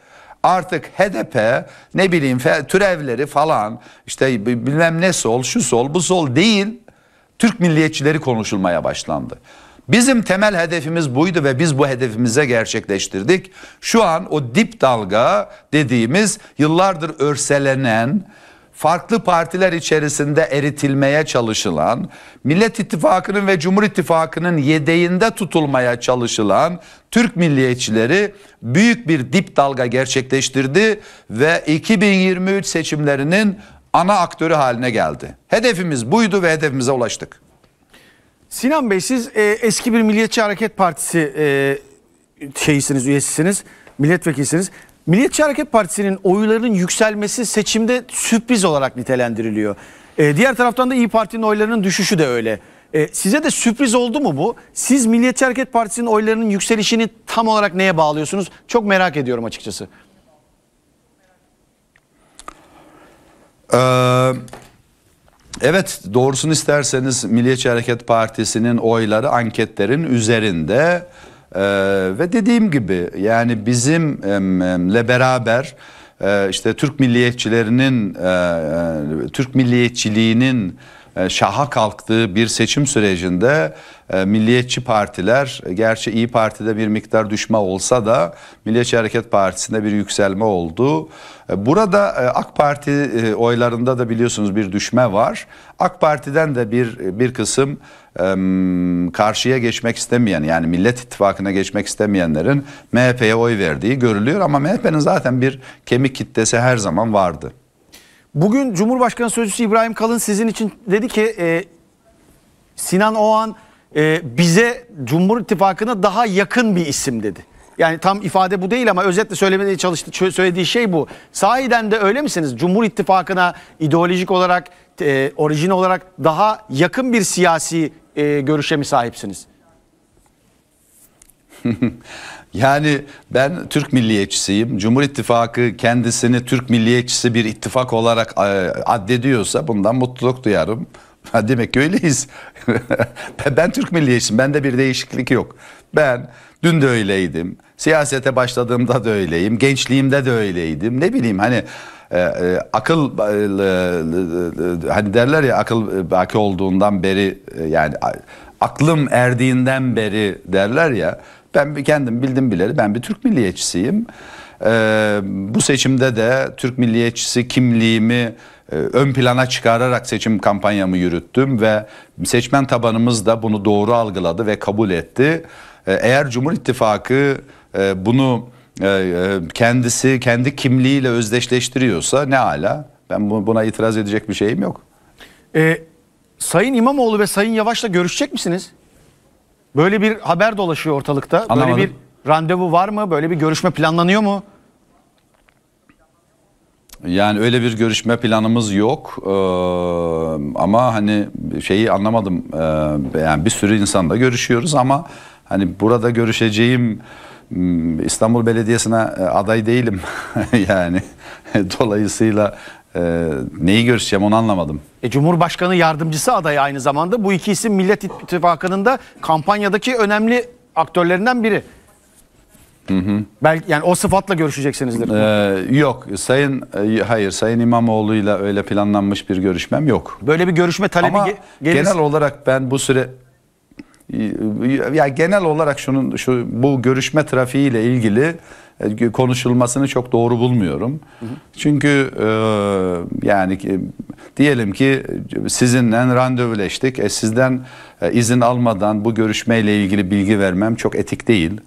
artık HDP ne bileyim türevleri falan işte bilmem ne sol şu sol bu sol değil Türk milliyetçileri konuşulmaya başlandı. Bizim temel hedefimiz buydu ve biz bu hedefimize gerçekleştirdik. Şu an o dip dalga dediğimiz yıllardır örselenen, farklı partiler içerisinde eritilmeye çalışılan, Millet İttifakı'nın ve Cumhur İttifakı'nın yedeğinde tutulmaya çalışılan Türk milliyetçileri büyük bir dip dalga gerçekleştirdi ve 2023 seçimlerinin ana aktörü haline geldi. Hedefimiz buydu ve hedefimize ulaştık. Sinan Bey siz e, eski bir Milliyetçi Hareket Partisi e, şeyisiniz, üyesisiniz, milletvekilisiniz. Milliyetçi Hareket Partisi'nin oylarının yükselmesi seçimde sürpriz olarak nitelendiriliyor. E, diğer taraftan da İyi Parti'nin oylarının düşüşü de öyle. E, size de sürpriz oldu mu bu? Siz Milliyetçi Hareket Partisi'nin oylarının yükselişini tam olarak neye bağlıyorsunuz? Çok merak ediyorum açıkçası. Ee, evet doğrusunu isterseniz Milliyetçi Hareket Partisi'nin oyları anketlerin üzerinde ee, ve dediğim gibi yani bizimle beraber e, işte Türk milliyetçilerinin e, e, Türk milliyetçiliğinin şaha kalktığı bir seçim sürecinde e, milliyetçi partiler e, gerçi İyi Parti'de bir miktar düşme olsa da Milliyetçi Hareket Partisi'nde bir yükselme oldu. E, burada AK Parti oylarında da biliyorsunuz bir düşme var. AK Parti'den de bir bir kısım karşıya geçmek istemeyen yani Millet İttifakı'na geçmek istemeyenlerin MHP'ye oy verdiği görülüyor ama MHP'nin zaten bir kemik kitlesi her zaman vardı. Bugün Cumhurbaşkanı Sözcüsü İbrahim Kalın sizin için dedi ki e, Sinan Oğan e, bize Cumhur İttifakı'na daha yakın bir isim dedi. Yani tam ifade bu değil ama özetle söylemeye çalıştı söylediği şey bu. Sahiden de öyle misiniz? Cumhur İttifakı'na ideolojik olarak, e, orijin olarak daha yakın bir siyasi e, görüşe mi sahipsiniz? yani ben Türk milliyetçisiyim. Cumhur İttifakı kendisini Türk milliyetçisi bir ittifak olarak e, addediyorsa bundan mutluluk duyarım. Ha, demek ki öyleyiz. ben Türk milliyetçiyim. Bende bir değişiklik yok. Ben dün de öyleydim. Siyasete başladığımda da öyleyim. Gençliğimde de öyleydim. Ne bileyim hani e, e, akıl e, e, e hani derler ya akıl e, baki olduğundan beri e, yani aklım erdiğinden beri derler ya. Ben kendim bildim bileli ben bir Türk milliyetçisiyim. Ee, bu seçimde de Türk milliyetçisi kimliğimi e, ön plana çıkararak seçim kampanyamı yürüttüm ve seçmen tabanımız da bunu doğru algıladı ve kabul etti. Ee, eğer Cumhur İttifakı e, bunu e, kendisi kendi kimliğiyle özdeşleştiriyorsa ne hala ben buna itiraz edecek bir şeyim yok. E, Sayın İmamoğlu ve Sayın Yavaş'la görüşecek misiniz? Böyle bir haber dolaşıyor ortalıkta. Anlamadım. Böyle bir randevu var mı? Böyle bir görüşme planlanıyor mu? Yani öyle bir görüşme planımız yok ee, ama hani şeyi anlamadım ee, yani bir sürü insanla görüşüyoruz ama hani burada görüşeceğim hmm, İstanbul Belediyesi'ne e, aday değilim yani dolayısıyla e, neyi görüşeceğim onu anlamadım. E, Cumhurbaşkanı yardımcısı adayı aynı zamanda bu iki isim Millet İttifakı'nın da kampanyadaki önemli aktörlerinden biri. Hı hı. Belki yani o sıfatla görüşeceksinizdir. Ee, yok, sayın e, hayır sayın İmamoğlu'yla öyle planlanmış bir görüşmem yok. Böyle bir görüşme talebi ge gelirse... genel olarak ben bu süre e, ya genel olarak şunun şu bu görüşme trafiği ile ilgili e, konuşulmasını çok doğru bulmuyorum. Hı hı. Çünkü e, yani diyelim ki sizinle randevuleştik. E, sizden izin almadan bu görüşmeyle ilgili bilgi vermem çok etik değil.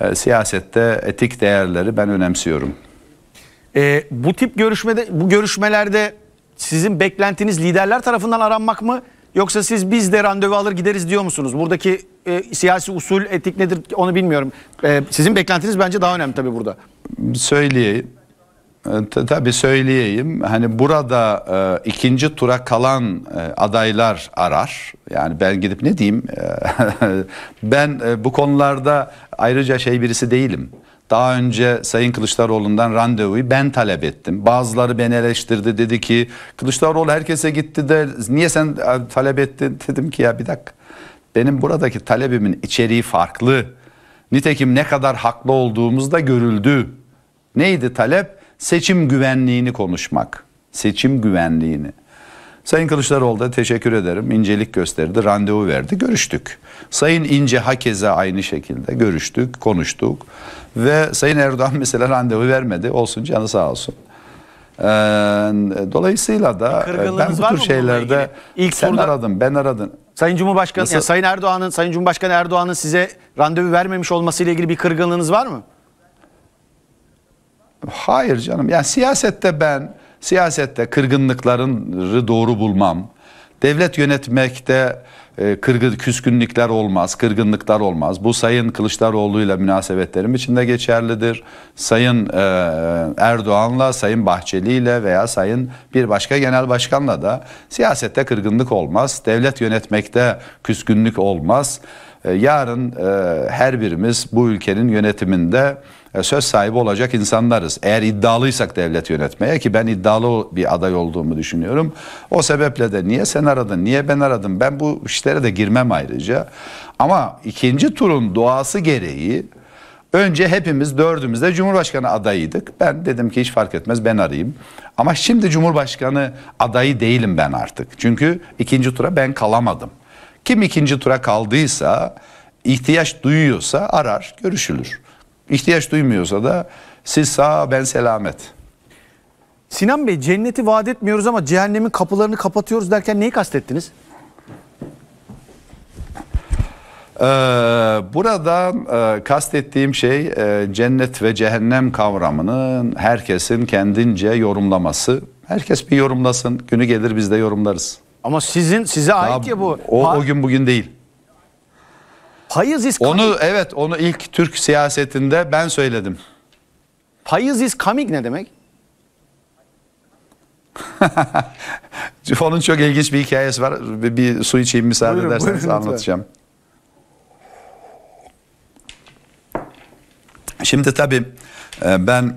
Ee, siyasette etik değerleri ben önemsiyorum. E, bu tip görüşmede bu görüşmelerde sizin beklentiniz liderler tarafından aranmak mı yoksa siz biz de randevu alır gideriz diyor musunuz? Buradaki e, siyasi usul etik nedir onu bilmiyorum. E, sizin beklentiniz bence daha önemli tabii burada. Söyleyeyim. Ee, tabii söyleyeyim. Hani burada e, ikinci tura kalan e, adaylar arar. Yani ben gidip ne diyeyim? E, ben e, bu konularda ayrıca şey birisi değilim. Daha önce Sayın Kılıçdaroğlu'ndan randevuyu ben talep ettim. Bazıları beni eleştirdi. Dedi ki Kılıçdaroğlu herkese gitti de niye sen e, talep ettin? Dedim ki ya bir dakika. Benim buradaki talebimin içeriği farklı. Nitekim ne kadar haklı olduğumuz da görüldü. Neydi talep? seçim güvenliğini konuşmak. Seçim güvenliğini. Sayın Kılıçdaroğlu da teşekkür ederim. İncelik gösterdi, randevu verdi, görüştük. Sayın İnce hakeza aynı şekilde görüştük, konuştuk. Ve Sayın Erdoğan mesela randevu vermedi. Olsun canı sağ olsun. Ee, dolayısıyla da e, ben bu tür şeylerde ilk sen turda... aradın, ben aradım. Sayın Cumhurbaşkanı, Nasıl... yani Sayın Erdoğan'ın, Sayın Cumhurbaşkanı Erdoğan'ın size randevu vermemiş olmasıyla ilgili bir kırgınlığınız var mı? Hayır canım. Yani siyasette ben siyasette kırgınlıkları doğru bulmam. Devlet yönetmekte e, küskünlükler olmaz, kırgınlıklar olmaz. Bu Sayın Kılıçdaroğlu ile münasebetlerim içinde geçerlidir. Sayın e, Erdoğan'la, Sayın Bahçeli ile veya Sayın bir başka genel başkanla da siyasette kırgınlık olmaz. Devlet yönetmekte küskünlük olmaz. E, yarın e, her birimiz bu ülkenin yönetiminde e, söz sahibi olacak insanlarız. Eğer iddialıysak devlet yönetmeye ki ben iddialı bir aday olduğumu düşünüyorum. O sebeple de niye sen aradın, niye ben aradım ben bu işlere de girmem ayrıca. Ama ikinci turun doğası gereği Önce hepimiz dördümüz de Cumhurbaşkanı adayıydık. Ben dedim ki hiç fark etmez ben arayayım. Ama şimdi Cumhurbaşkanı adayı değilim ben artık. Çünkü ikinci tura ben kalamadım. Kim ikinci tura kaldıysa, ihtiyaç duyuyorsa arar, görüşülür. İhtiyaç duymuyorsa da siz sağ ben selamet. Sinan Bey cenneti vaat etmiyoruz ama cehennemin kapılarını kapatıyoruz derken neyi kastettiniz? Ee, burada e, kastettiğim şey e, cennet ve cehennem kavramının herkesin kendince yorumlaması. Herkes bir yorumlasın. Günü gelir biz de yorumlarız. Ama sizin size ait Daha, ya bu. O, o gün bugün değil. Payız is coming. Onu evet onu ilk Türk siyasetinde ben söyledim. Payız is coming ne demek? Onun çok ilginç bir hikayesi var. Bir, bir su içeyim müsaade buyurun, ederseniz buyurun, anlatacağım. Lütfen. Şimdi tabii e, ben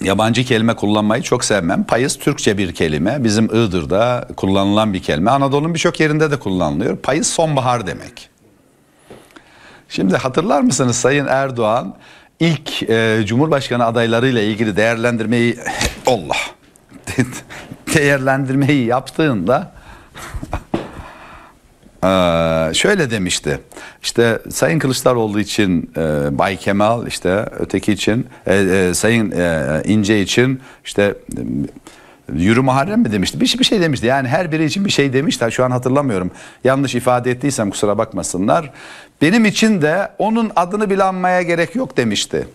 yabancı kelime kullanmayı çok sevmem. Payız Türkçe bir kelime. Bizim Iğdır'da kullanılan bir kelime. Anadolu'nun birçok yerinde de kullanılıyor. Payız sonbahar demek. Şimdi hatırlar mısınız Sayın Erdoğan ilk e, Cumhurbaşkanı adaylarıyla ilgili değerlendirmeyi Allah değerlendirmeyi yaptığında Ee, şöyle demişti işte Sayın Kılıçdaroğlu için e, Bay Kemal işte öteki için e, e, Sayın e, İnce için işte e, Yürü Muharrem mi demişti? Bir, şey, bir şey demişti. Yani her biri için bir şey demişti. Şu an hatırlamıyorum. Yanlış ifade ettiysem kusura bakmasınlar. Benim için de onun adını bile anmaya gerek yok demişti.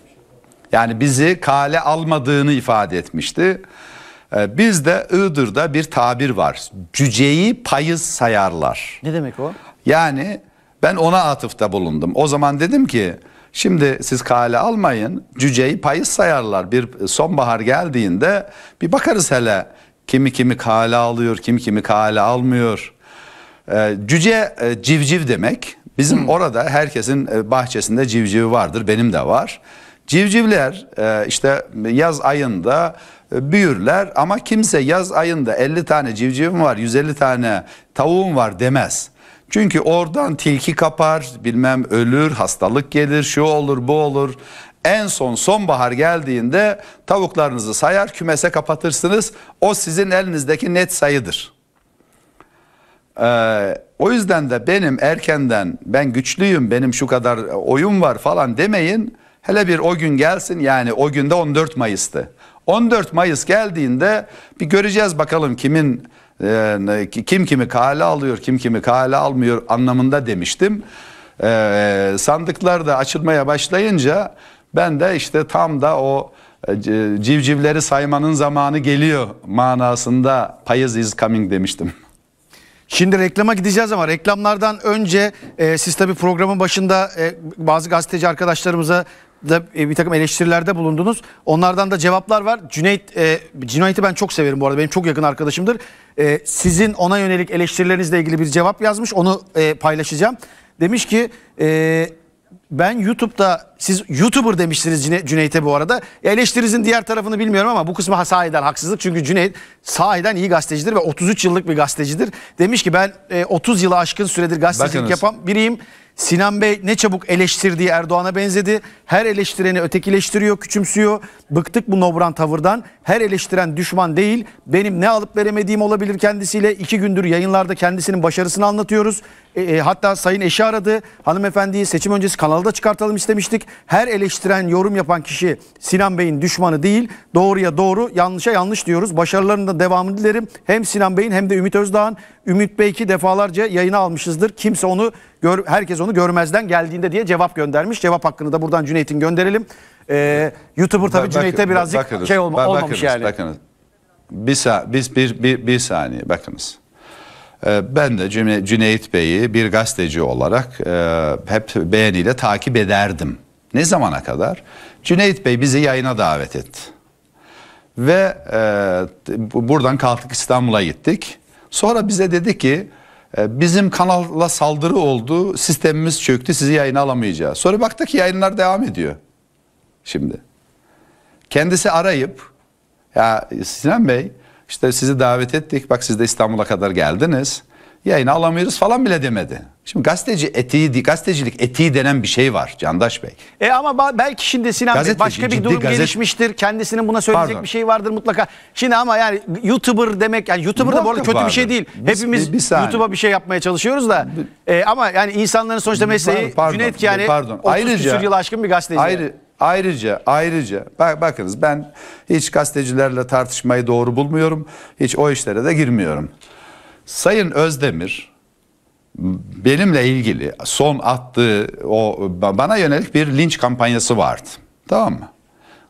Yani bizi kale almadığını ifade etmişti. Ee, Bizde Iğdır'da bir tabir var. Cüceyi payız sayarlar. Ne demek o? Yani ben ona atıfta bulundum. O zaman dedim ki Şimdi siz kale almayın. Cüceyi payız sayarlar. Bir sonbahar geldiğinde bir bakarız hele kimi kimi kale alıyor, kimi kimi kale almıyor. Ee, cüce e, civciv demek. Bizim hmm. orada herkesin e, bahçesinde civcivi vardır. Benim de var. Civcivler e, işte yaz ayında büyürler ama kimse yaz ayında 50 tane civcivim var, 150 tane tavuğum var demez. Çünkü oradan tilki kapar, bilmem ölür, hastalık gelir, şu olur, bu olur. En son sonbahar geldiğinde tavuklarınızı sayar, kümese kapatırsınız. O sizin elinizdeki net sayıdır. Ee, o yüzden de benim erkenden ben güçlüyüm, benim şu kadar e, oyun var falan demeyin. Hele bir o gün gelsin yani o günde 14 Mayıs'tı. 14 Mayıs geldiğinde bir göreceğiz bakalım kimin ee, kim kimi kale alıyor, kim kimi kale almıyor anlamında demiştim. Ee, sandıklar da açılmaya başlayınca ben de işte tam da o e, civcivleri saymanın zamanı geliyor manasında payız is coming demiştim. Şimdi reklama gideceğiz ama reklamlardan önce e, siz tabii programın başında e, bazı gazeteci arkadaşlarımıza da e, bir takım eleştirilerde bulundunuz. Onlardan da cevaplar var. Cüneyt e, Cüneyt'i ben çok severim bu arada. Benim çok yakın arkadaşımdır e, sizin ona yönelik eleştirilerinizle ilgili bir cevap yazmış. Onu e, paylaşacağım. Demiş ki e, ben YouTube'da siz YouTuber demiştiniz Cüneyt'e bu arada. Eleştirinizin diğer tarafını bilmiyorum ama bu kısmı sahiden haksızlık. Çünkü Cüneyt sahiden iyi gazetecidir ve 33 yıllık bir gazetecidir. Demiş ki ben e, 30 yılı aşkın süredir gazetecilik Bakınız. yapan biriyim. Sinan Bey ne çabuk eleştirdiği Erdoğan'a benzedi. Her eleştireni ötekileştiriyor, küçümsüyor. Bıktık bu nobran tavırdan. Her eleştiren düşman değil. Benim ne alıp veremediğim olabilir kendisiyle. İki gündür yayınlarda kendisinin başarısını anlatıyoruz. E, e, hatta sayın eşi aradı. Hanımefendiyi seçim öncesi kanalda çıkartalım istemiştik. Her eleştiren, yorum yapan kişi Sinan Bey'in düşmanı değil. Doğruya doğru, yanlışa yanlış diyoruz. Başarılarının da devamını dilerim. Hem Sinan Bey'in hem de Ümit Özdağ'ın. Ümit Bey defalarca yayına almışızdır. Kimse onu, gör, herkes onu görmezden geldiğinde diye cevap göndermiş. Cevap hakkını da buradan Cüneyt'in gönderelim. Ee, YouTuber tabii Cüneyt'e birazcık bakınız, şey olma, bakınız, olmamış yani. Bakınız. Bir, sa bir, bir, bir, bir saniye bakınız. Ee, ben de Cüneyt Bey'i bir gazeteci olarak e, hep beğeniyle takip ederdim. Ne zamana kadar? Cüneyt Bey bizi yayına davet etti. Ve e, buradan kalktık İstanbul'a gittik. Sonra bize dedi ki e, bizim kanala saldırı oldu, sistemimiz çöktü, sizi yayına alamayacağız. Sonra baktık ki yayınlar devam ediyor şimdi. Kendisi arayıp ya Sinan Bey işte sizi davet ettik. Bak siz de İstanbul'a kadar geldiniz. Yayını alamıyoruz falan bile demedi. Şimdi gazeteci etiği, gazetecilik etiği denen bir şey var Candaş Bey. E ama belki şimdi Sinan Bey başka bir durum gazet... gelişmiştir. Kendisinin buna söyleyecek Pardon. bir şey vardır mutlaka. Şimdi ama yani YouTuber demek yani YouTuber da bu arada kötü vardır. bir şey değil. Biz, Hepimiz bir, bir YouTube'a bir şey yapmaya çalışıyoruz da. Bir, e, ama yani insanların sonuçta mesleği Pardon. Cüneyt yani Pardon. 30 Ayrıca, küsur yıl aşkın bir gazeteci. Ayrı, Ayrıca ayrıca bak bakınız ben hiç gazetecilerle tartışmayı doğru bulmuyorum. Hiç o işlere de girmiyorum. Sayın Özdemir benimle ilgili son attığı o bana yönelik bir linç kampanyası vardı. Tamam mı?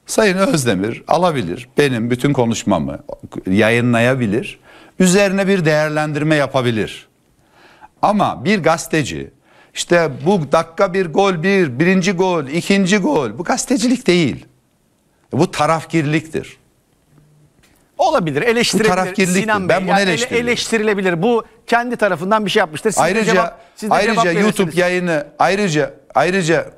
Sayın Özdemir alabilir benim bütün konuşmamı yayınlayabilir. Üzerine bir değerlendirme yapabilir. Ama bir gazeteci işte bu dakika bir gol bir, birinci gol, ikinci gol. Bu gazetecilik değil. E, bu tarafgirliktir. Olabilir, eleştirilebilir. Bu Sinan Bey, ben bunu yani Eleştirilebilir. Bu kendi tarafından bir şey yapmıştır. Siz ayrıca cevap, ayrıca YouTube yayını ayrıca ayrıca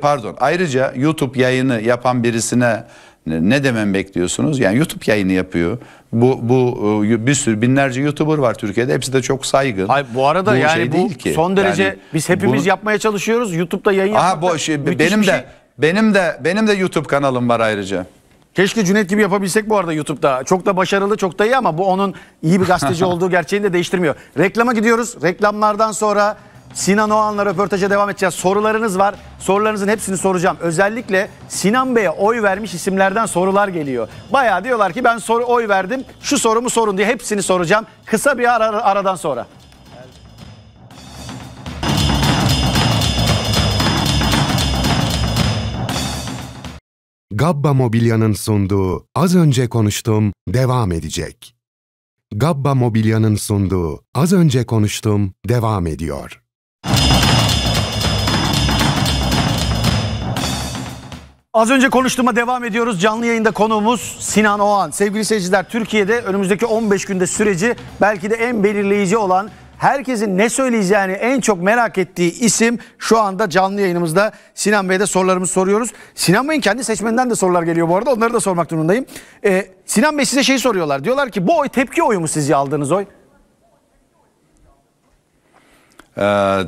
pardon ayrıca YouTube yayını yapan birisine ne demem bekliyorsunuz? Yani YouTube yayını yapıyor. Bu bu e, bir sürü binlerce YouTuber var Türkiye'de. Hepsi de çok saygın. Hayır, bu arada bu şey yani şey bu ki. son derece yani, biz hepimiz bu, yapmaya çalışıyoruz. YouTube'da yayın aha, Bu, e, şey, benim de şey. benim de benim de YouTube kanalım var ayrıca. Keşke Cüneyt gibi yapabilsek bu arada YouTube'da. Çok da başarılı, çok da iyi ama bu onun iyi bir gazeteci olduğu gerçeğini de değiştirmiyor. Reklama gidiyoruz. Reklamlardan sonra Sinan Oğan'la röportaja devam edeceğiz. Sorularınız var. Sorularınızın hepsini soracağım. Özellikle Sinan Bey'e oy vermiş isimlerden sorular geliyor. Bayağı diyorlar ki ben soru oy verdim. Şu sorumu sorun diye hepsini soracağım. Kısa bir ara, aradan sonra. Gabba Mobilya'nın sunduğu Az Önce Konuştum devam edecek. Gabba Mobilya'nın sunduğu Az Önce Konuştum devam ediyor. Az önce konuştuğuma devam ediyoruz. Canlı yayında konuğumuz Sinan Oğan. Sevgili seyirciler Türkiye'de önümüzdeki 15 günde süreci belki de en belirleyici olan herkesin ne söyleyeceğini en çok merak ettiği isim şu anda canlı yayınımızda Sinan Bey'e de sorularımızı soruyoruz. Sinan Bey'in kendi seçmeninden de sorular geliyor bu arada onları da sormak durumundayım. Ee, Sinan Bey size şey soruyorlar diyorlar ki bu oy tepki oyu mu sizce aldığınız oy? Ee,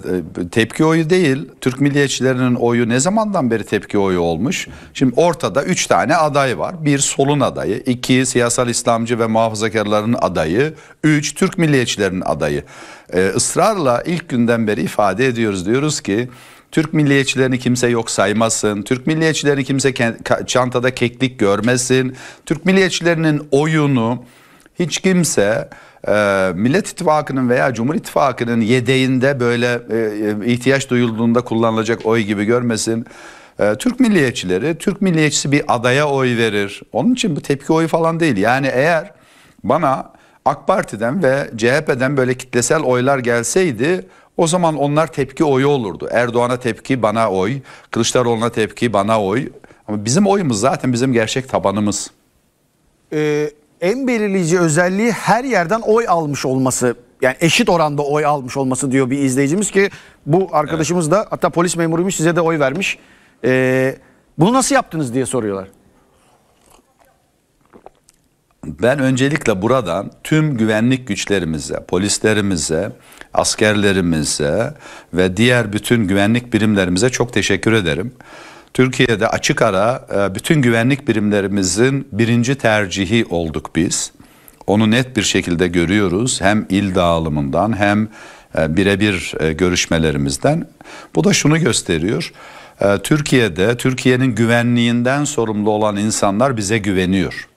tepki oyu değil, Türk milliyetçilerinin oyu ne zamandan beri tepki oyu olmuş? Şimdi ortada üç tane aday var. Bir solun adayı, iki siyasal İslamcı ve muhafazakarların adayı, üç Türk milliyetçilerinin adayı. Ee, ısrarla ilk günden beri ifade ediyoruz. Diyoruz ki Türk milliyetçilerini kimse yok saymasın. Türk milliyetçilerini kimse çantada keklik görmesin. Türk milliyetçilerinin oyunu hiç kimse e, Millet İttifakı'nın veya Cumhur İttifakı'nın yedeğinde böyle e, e ihtiyaç duyulduğunda kullanılacak oy gibi görmesin. E, Türk milliyetçileri, Türk milliyetçisi bir adaya oy verir. Onun için bu tepki oyu falan değil. Yani eğer bana AK Parti'den ve CHP'den böyle kitlesel oylar gelseydi o zaman onlar tepki oyu olurdu. Erdoğan'a tepki bana oy, Kılıçdaroğlu'na tepki bana oy. Ama bizim oyumuz zaten bizim gerçek tabanımız. Ee, en belirleyici özelliği her yerden oy almış olması. Yani eşit oranda oy almış olması diyor bir izleyicimiz ki bu arkadaşımız da hatta polis memuruymuş size de oy vermiş. Ee, bunu nasıl yaptınız diye soruyorlar. Ben öncelikle buradan tüm güvenlik güçlerimize, polislerimize, askerlerimize ve diğer bütün güvenlik birimlerimize çok teşekkür ederim. Türkiye'de açık ara e, bütün güvenlik birimlerimizin birinci tercihi olduk biz. Onu net bir şekilde görüyoruz hem il dağılımından hem e, birebir e, görüşmelerimizden. Bu da şunu gösteriyor. Türkiye'de Türkiye'nin güvenliğinden sorumlu olan insanlar bize güveniyor.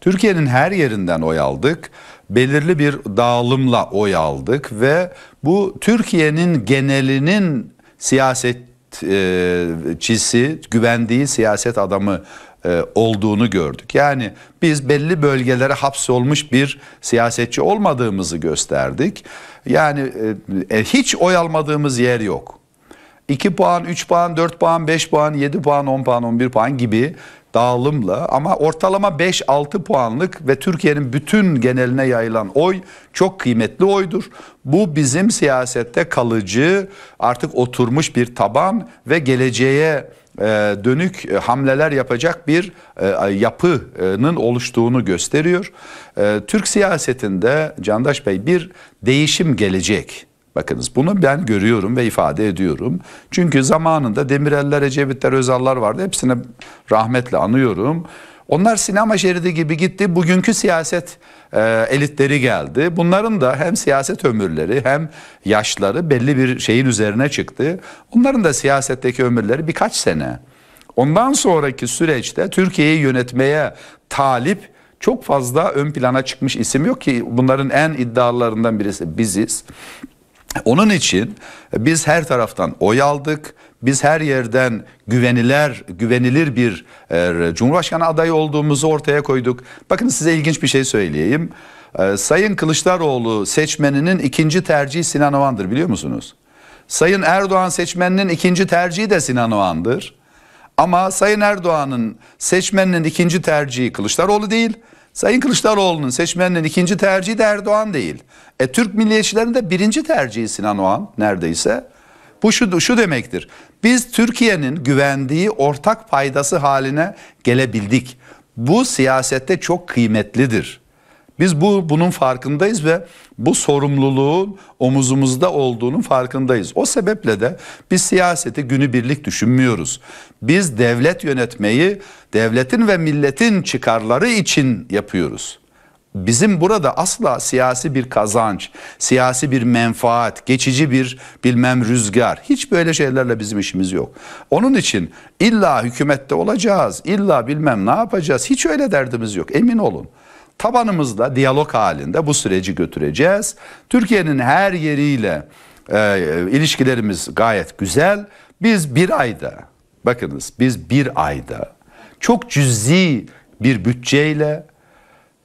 Türkiye'nin her yerinden oy aldık. Belirli bir dağılımla oy aldık ve bu Türkiye'nin genelinin siyaset e, çisi, güvendiği siyaset adamı e, olduğunu gördük. Yani biz belli bölgelere hapsolmuş bir siyasetçi olmadığımızı gösterdik. Yani e, hiç oy almadığımız yer yok. 2 puan, 3 puan, 4 puan, 5 puan, 7 puan, 10 puan, 11 puan gibi dağılımla ama ortalama 5-6 puanlık ve Türkiye'nin bütün geneline yayılan oy çok kıymetli oydur. Bu bizim siyasette kalıcı artık oturmuş bir taban ve geleceğe e, dönük e, hamleler yapacak bir e, yapının oluştuğunu gösteriyor. Türk siyasetinde Candaş Bey bir değişim gelecek. Bakınız bunu ben görüyorum ve ifade ediyorum. Çünkü zamanında Demireller, Ecevitler, Özallar vardı. Hepsini rahmetle anıyorum. Onlar sinema şeridi gibi gitti. Bugünkü siyaset e, elitleri geldi. Bunların da hem siyaset ömürleri hem yaşları belli bir şeyin üzerine çıktı. Onların da siyasetteki ömürleri birkaç sene. Ondan sonraki süreçte Türkiye'yi yönetmeye talip çok fazla ön plana çıkmış isim yok ki bunların en iddialarından birisi biziz. Onun için biz her taraftan oy aldık. Biz her yerden güveniler, güvenilir bir e, Cumhurbaşkanı adayı olduğumuzu ortaya koyduk. Bakın size ilginç bir şey söyleyeyim. E, Sayın Kılıçdaroğlu seçmeninin ikinci tercihi Sinan Oğan'dır biliyor musunuz? Sayın Erdoğan seçmeninin ikinci tercihi de Sinan Oğan'dır. Ama Sayın Erdoğan'ın seçmeninin ikinci tercihi Kılıçdaroğlu değil, Sayın Kılıçdaroğlu'nun seçmenlerin ikinci tercihi de Erdoğan değil. E, Türk milliyetçilerin de birinci tercihi Sinan Oğan neredeyse. Bu şu, şu demektir. Biz Türkiye'nin güvendiği ortak paydası haline gelebildik. Bu siyasette çok kıymetlidir. Biz bu bunun farkındayız ve bu sorumluluğun omuzumuzda olduğunun farkındayız. O sebeple de biz siyaseti günübirlik düşünmüyoruz. Biz devlet yönetmeyi devletin ve milletin çıkarları için yapıyoruz. Bizim burada asla siyasi bir kazanç, siyasi bir menfaat, geçici bir bilmem rüzgar. Hiç böyle şeylerle bizim işimiz yok. Onun için illa hükümette olacağız, illa bilmem ne yapacağız. Hiç öyle derdimiz yok emin olun. Tabanımızla diyalog halinde bu süreci götüreceğiz. Türkiye'nin her yeriyle e, ilişkilerimiz gayet güzel. Biz bir ayda, bakınız biz bir ayda çok cüzi bir bütçeyle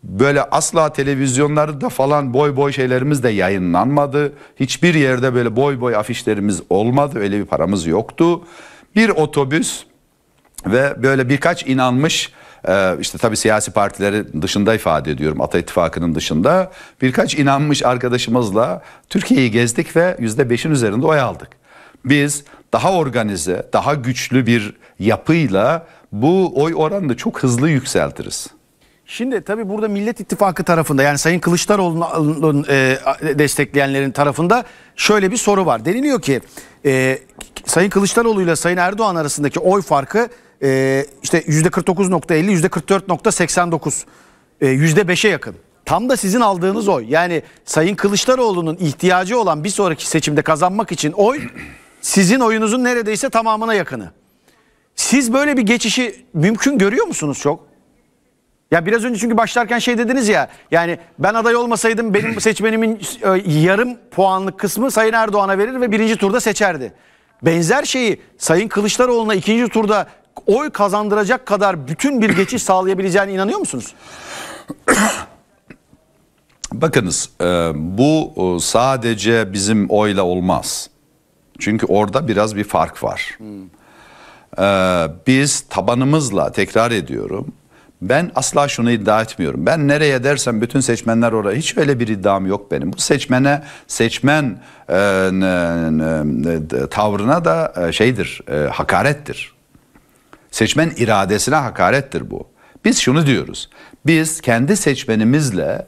böyle asla televizyonları da falan boy boy şeylerimiz de yayınlanmadı. Hiçbir yerde böyle boy boy afişlerimiz olmadı. Öyle bir paramız yoktu. Bir otobüs ve böyle birkaç inanmış e, işte tabii siyasi partilerin dışında ifade ediyorum Ata İttifakı'nın dışında birkaç inanmış arkadaşımızla Türkiye'yi gezdik ve yüzde beşin üzerinde oy aldık. Biz daha organize, daha güçlü bir yapıyla bu oy oranını çok hızlı yükseltiriz. Şimdi tabii burada Millet İttifakı tarafında yani Sayın Kılıçdaroğlu'nun e, destekleyenlerin tarafında şöyle bir soru var. Deniliyor ki e, Sayın Kılıçdaroğlu ile Sayın Erdoğan arasındaki oy farkı e, işte %49.50 yüzde %44.89 e, %5'e yakın. Tam da sizin aldığınız oy. Yani Sayın Kılıçdaroğlu'nun ihtiyacı olan bir sonraki seçimde kazanmak için oy sizin oyunuzun neredeyse tamamına yakını. Siz böyle bir geçişi mümkün görüyor musunuz çok? Ya biraz önce çünkü başlarken şey dediniz ya. Yani ben aday olmasaydım benim seçmenimin e, yarım puanlık kısmı Sayın Erdoğan'a verir ve birinci turda seçerdi. Benzer şeyi Sayın Kılıçdaroğlu'na ikinci turda oy kazandıracak kadar bütün bir geçiş sağlayabileceğine inanıyor musunuz? Bakınız e, bu sadece bizim oyla olmaz. Çünkü orada biraz bir fark var. Ee, biz tabanımızla tekrar ediyorum. Ben asla şunu iddia etmiyorum. Ben nereye dersem bütün seçmenler oraya. Hiç öyle bir iddiam yok benim. Bu seçmene, seçmen e, e, e, tavrına da e, şeydir, e, hakarettir. Seçmen iradesine hakarettir bu. Biz şunu diyoruz. Biz kendi seçmenimizle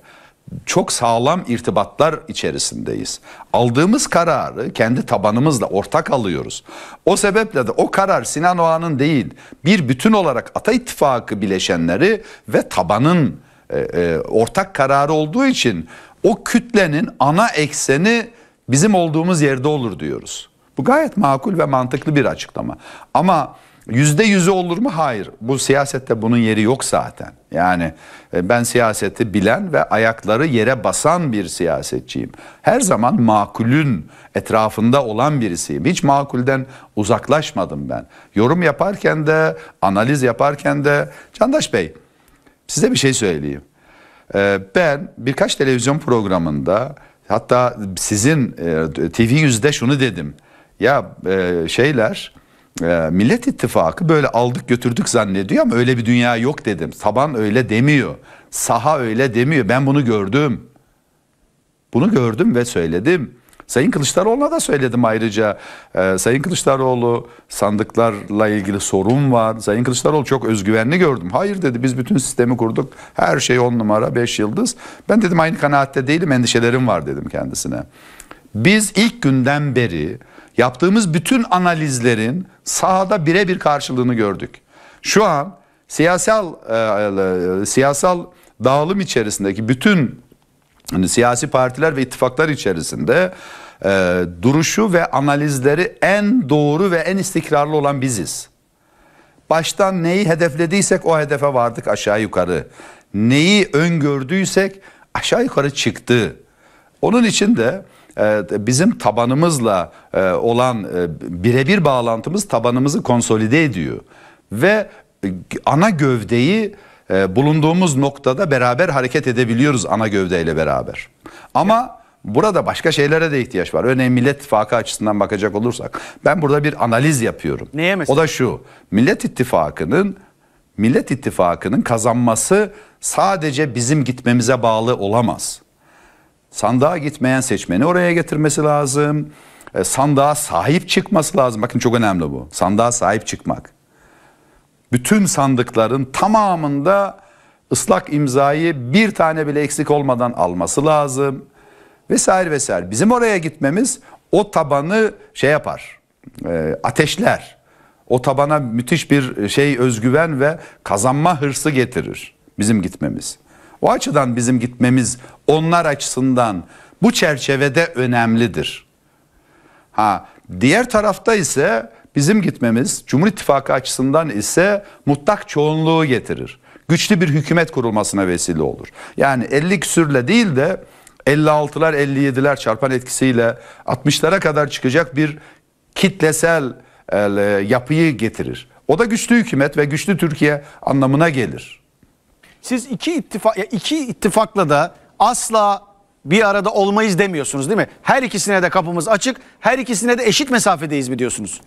çok sağlam irtibatlar içerisindeyiz. Aldığımız kararı kendi tabanımızla ortak alıyoruz. O sebeple de o karar Sinan Oğan'ın değil, bir bütün olarak Ata İttifakı bileşenleri ve tabanın e, e, ortak kararı olduğu için o kütlenin ana ekseni bizim olduğumuz yerde olur diyoruz. Bu gayet makul ve mantıklı bir açıklama. Ama Yüzde yüzü olur mu? Hayır. Bu siyasette bunun yeri yok zaten. Yani e, ben siyaseti bilen ve ayakları yere basan bir siyasetçiyim. Her zaman makulün etrafında olan birisiyim. Hiç makulden uzaklaşmadım ben. Yorum yaparken de, analiz yaparken de. Candaş Bey, size bir şey söyleyeyim. E, ben birkaç televizyon programında hatta sizin e, TV yüzde şunu dedim. Ya şeyler ee, Millet İttifakı böyle aldık götürdük zannediyor ama öyle bir dünya yok dedim. Saban öyle demiyor. Saha öyle demiyor. Ben bunu gördüm. Bunu gördüm ve söyledim. Sayın Kılıçdaroğlu'na da söyledim ayrıca. Ee, Sayın Kılıçdaroğlu sandıklarla ilgili sorun var. Sayın Kılıçdaroğlu çok özgüvenli gördüm. Hayır dedi biz bütün sistemi kurduk. Her şey on numara beş yıldız. Ben dedim aynı kanaatte değilim endişelerim var dedim kendisine. Biz ilk günden beri yaptığımız bütün analizlerin sahada birebir karşılığını gördük. Şu an siyasal e, e, siyasal dağılım içerisindeki bütün hani siyasi partiler ve ittifaklar içerisinde e, duruşu ve analizleri en doğru ve en istikrarlı olan biziz. Baştan neyi hedeflediysek o hedefe vardık aşağı yukarı. Neyi öngördüysek aşağı yukarı çıktı. Onun için de ee, bizim tabanımızla e, olan e, birebir bağlantımız tabanımızı konsolide ediyor. Ve e, ana gövdeyi bulunduğumuz noktada beraber hareket edebiliyoruz ana gövdeyle beraber. Ama burada başka şeylere de ihtiyaç var. Örneğin Millet İttifakı açısından bakacak olursak ben burada bir analiz yapıyorum. Neye mesela? O da şu. Millet İttifakı'nın Millet İttifakı'nın kazanması sadece bizim gitmemize bağlı olamaz. Sandığa gitmeyen seçmeni oraya getirmesi lazım. E, sandığa sahip çıkması lazım. Bakın çok önemli bu. Sandığa sahip çıkmak. Bütün sandıkların tamamında ıslak imzayı bir tane bile eksik olmadan alması lazım. Vesaire vesaire. Bizim oraya gitmemiz o tabanı şey yapar. E, ateşler. O tabana müthiş bir şey özgüven ve kazanma hırsı getirir bizim gitmemiz. O açıdan bizim gitmemiz onlar açısından bu çerçevede önemlidir. Ha diğer tarafta ise bizim gitmemiz Cumhur İttifakı açısından ise mutlak çoğunluğu getirir. Güçlü bir hükümet kurulmasına vesile olur. Yani 50 küsürle değil de 56'lar 57'ler çarpan etkisiyle 60'lara kadar çıkacak bir kitlesel e, yapıyı getirir. O da güçlü hükümet ve güçlü Türkiye anlamına gelir. Siz iki ittifak iki ittifakla da asla bir arada olmayız demiyorsunuz değil mi? Her ikisine de kapımız açık, her ikisine de eşit mesafedeyiz mi diyorsunuz?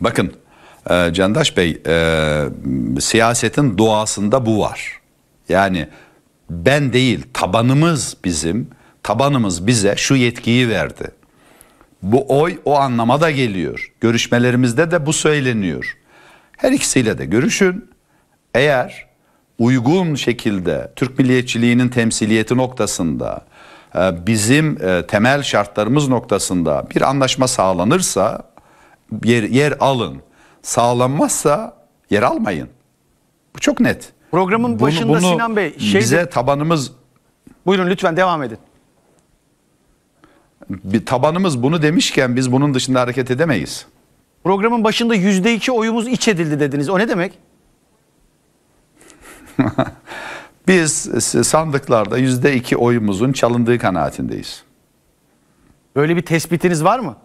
Bakın e, Candaş Bey e, siyasetin doğasında bu var. Yani ben değil tabanımız bizim, tabanımız bize şu yetkiyi verdi. Bu oy o anlama da geliyor. Görüşmelerimizde de bu söyleniyor. Her ikisiyle de görüşün. Eğer uygun şekilde Türk milliyetçiliğinin temsiliyeti noktasında e, bizim e, temel şartlarımız noktasında bir anlaşma sağlanırsa yer, yer alın. Sağlanmazsa yer almayın. Bu çok net. Programın bunu, başında bunu Sinan Bey şey bize tabanımız Buyurun lütfen devam edin. Bir tabanımız bunu demişken biz bunun dışında hareket edemeyiz. Programın başında %2 oyumuz iç edildi dediniz. O ne demek? Biz e, sandıklarda yüzde iki oyumuzun çalındığı kanaatindeyiz. Böyle bir tespitiniz var mı?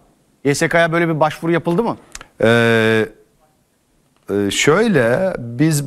YSK'ya böyle bir başvuru yapıldı mı? Ee, e, şöyle biz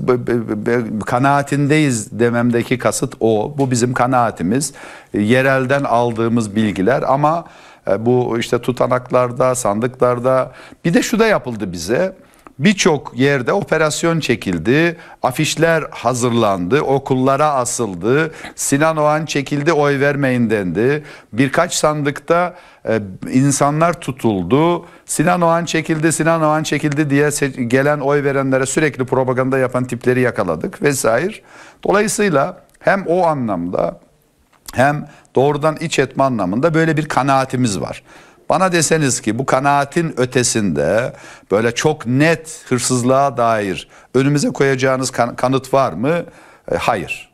kanaatindeyiz dememdeki kasıt o. Bu bizim kanaatimiz. Yerelden aldığımız bilgiler ama e, bu işte tutanaklarda, sandıklarda bir de şu da yapıldı bize birçok yerde operasyon çekildi, afişler hazırlandı, okullara asıldı, Sinan Oğan çekildi oy vermeyin dendi, birkaç sandıkta e, insanlar tutuldu, Sinan Oğan çekildi, Sinan Oğan çekildi diye gelen oy verenlere sürekli propaganda yapan tipleri yakaladık vesaire. Dolayısıyla hem o anlamda hem doğrudan iç etme anlamında böyle bir kanaatimiz var. Bana deseniz ki bu kanaatin ötesinde böyle çok net hırsızlığa dair önümüze koyacağınız kan kanıt var mı? E, hayır.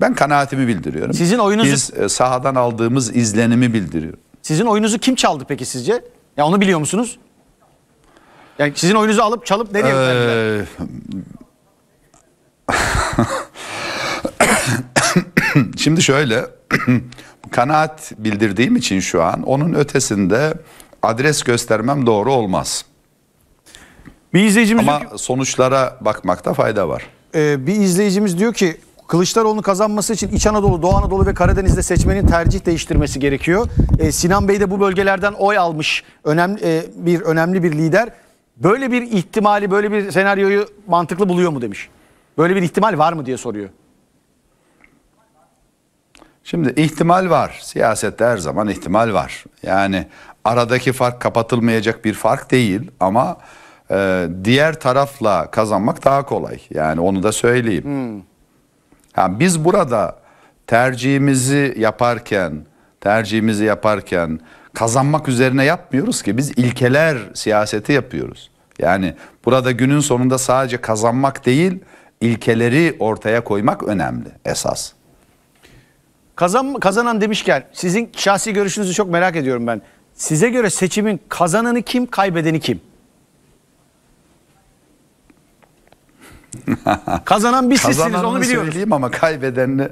Ben kanaatimi bildiriyorum. Sizin oyunuzu biz e, sahadan aldığımız izlenimi bildiriyorum. Sizin oyunuzu kim çaldı peki sizce? Ya onu biliyor musunuz? Yani sizin oyunuzu alıp çalıp nereye ee... Şimdi şöyle kanaat bildirdiğim için şu an onun ötesinde adres göstermem doğru olmaz. Bir izleyicimiz Ama diyor ki, sonuçlara bakmakta fayda var. E, bir izleyicimiz diyor ki Kılıçdaroğlu'nu kazanması için İç Anadolu, Doğu Anadolu ve Karadeniz'de seçmenin tercih değiştirmesi gerekiyor. E, Sinan Bey de bu bölgelerden oy almış önemli e, bir önemli bir lider. Böyle bir ihtimali, böyle bir senaryoyu mantıklı buluyor mu demiş. Böyle bir ihtimal var mı diye soruyor. Şimdi ihtimal var. Siyasette her zaman ihtimal var. Yani aradaki fark kapatılmayacak bir fark değil ama e, diğer tarafla kazanmak daha kolay. Yani onu da söyleyeyim. Hmm. Yani biz burada tercihimizi yaparken, tercihimizi yaparken kazanmak üzerine yapmıyoruz ki biz ilkeler siyaseti yapıyoruz. Yani burada günün sonunda sadece kazanmak değil, ilkeleri ortaya koymak önemli esas. Kazan, kazanan demişken sizin şahsi görüşünüzü çok merak ediyorum ben. Size göre seçimin kazananı kim, kaybedeni kim? Kazanan biz sizsiniz onu biliyoruz. söyleyeyim ama kaybedenini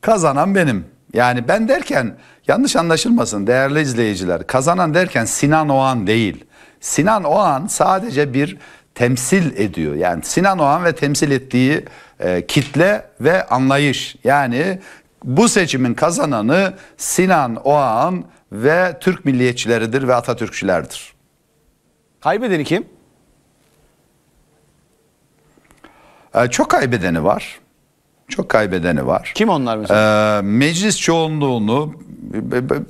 kazanan benim. Yani ben derken yanlış anlaşılmasın değerli izleyiciler. Kazanan derken Sinan Oğan değil. Sinan Oğan sadece bir temsil ediyor. Yani Sinan Oğan ve temsil ettiği e, kitle ve anlayış. Yani bu seçimin kazananı Sinan Oğan ve Türk milliyetçileridir ve Atatürkçülerdir. Kaybedeni kim? Ee, çok kaybedeni var. Çok kaybedeni var. Kim onlar mesela? Ee, meclis çoğunluğunu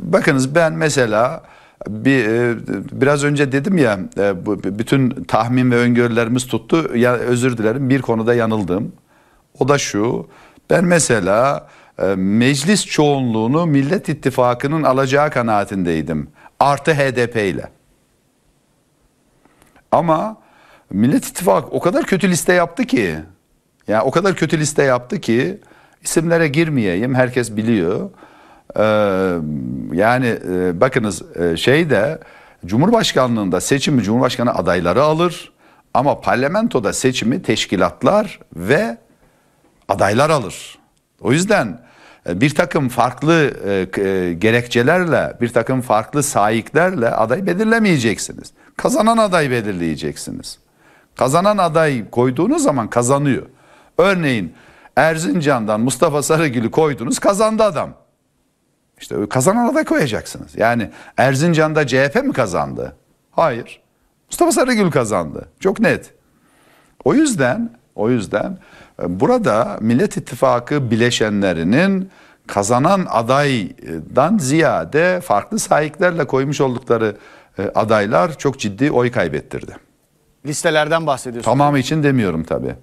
bakınız ben mesela bir e, biraz önce dedim ya e, bütün tahmin ve öngörülerimiz tuttu. Ya özür dilerim bir konuda yanıldım. O da şu. Ben mesela ee, meclis çoğunluğunu Millet İttifakı'nın alacağı kanaatindeydim. Artı HDP ile. Ama Millet İttifakı o kadar kötü liste yaptı ki. Yani o kadar kötü liste yaptı ki isimlere girmeyeyim herkes biliyor. Ee, yani e, bakınız e, şeyde Cumhurbaşkanlığında seçimi Cumhurbaşkanı adayları alır. Ama parlamentoda seçimi teşkilatlar ve adaylar alır. O yüzden bir takım farklı e, e, gerekçelerle, bir takım farklı sahiplerle aday belirlemeyeceksiniz. Kazanan aday belirleyeceksiniz. Kazanan aday koyduğunuz zaman kazanıyor. Örneğin Erzincan'dan Mustafa Sarıgül'ü koydunuz kazandı adam. İşte kazanan aday koyacaksınız. Yani Erzincan'da CHP mi kazandı? Hayır. Mustafa Sarıgül kazandı. Çok net. O yüzden, o yüzden Burada Millet İttifakı bileşenlerinin kazanan adaydan ziyade farklı sahiplerle koymuş oldukları e, adaylar çok ciddi oy kaybettirdi. Listelerden bahsediyorsunuz. Tamamı için demiyorum tabi.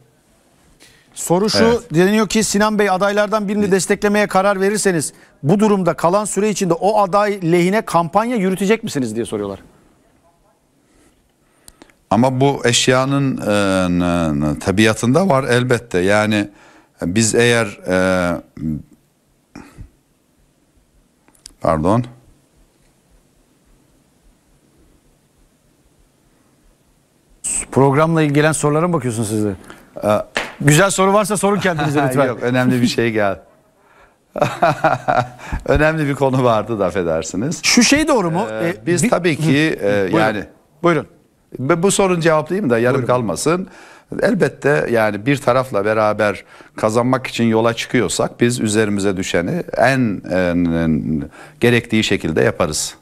Soru şu evet. deniyor ki Sinan Bey adaylardan birini desteklemeye karar verirseniz bu durumda kalan süre içinde o aday lehine kampanya yürütecek misiniz diye soruyorlar. Ama bu eşyanın e, tabiatında var elbette. Yani biz eğer e, pardon Programla ilgilen sorulara mı bakıyorsun siz de? Ee, Güzel soru varsa sorun kendinize lütfen. Yok önemli bir şey geldi. önemli bir konu vardı da affedersiniz. Şu şey doğru mu? Ee, biz bir... tabii ki e, buyurun. yani buyurun. Bu sorun cevaplayayım da yarım Buyurun. kalmasın. Elbette yani bir tarafla beraber kazanmak için yola çıkıyorsak biz üzerimize düşeni en, en, en gerektiği şekilde yaparız.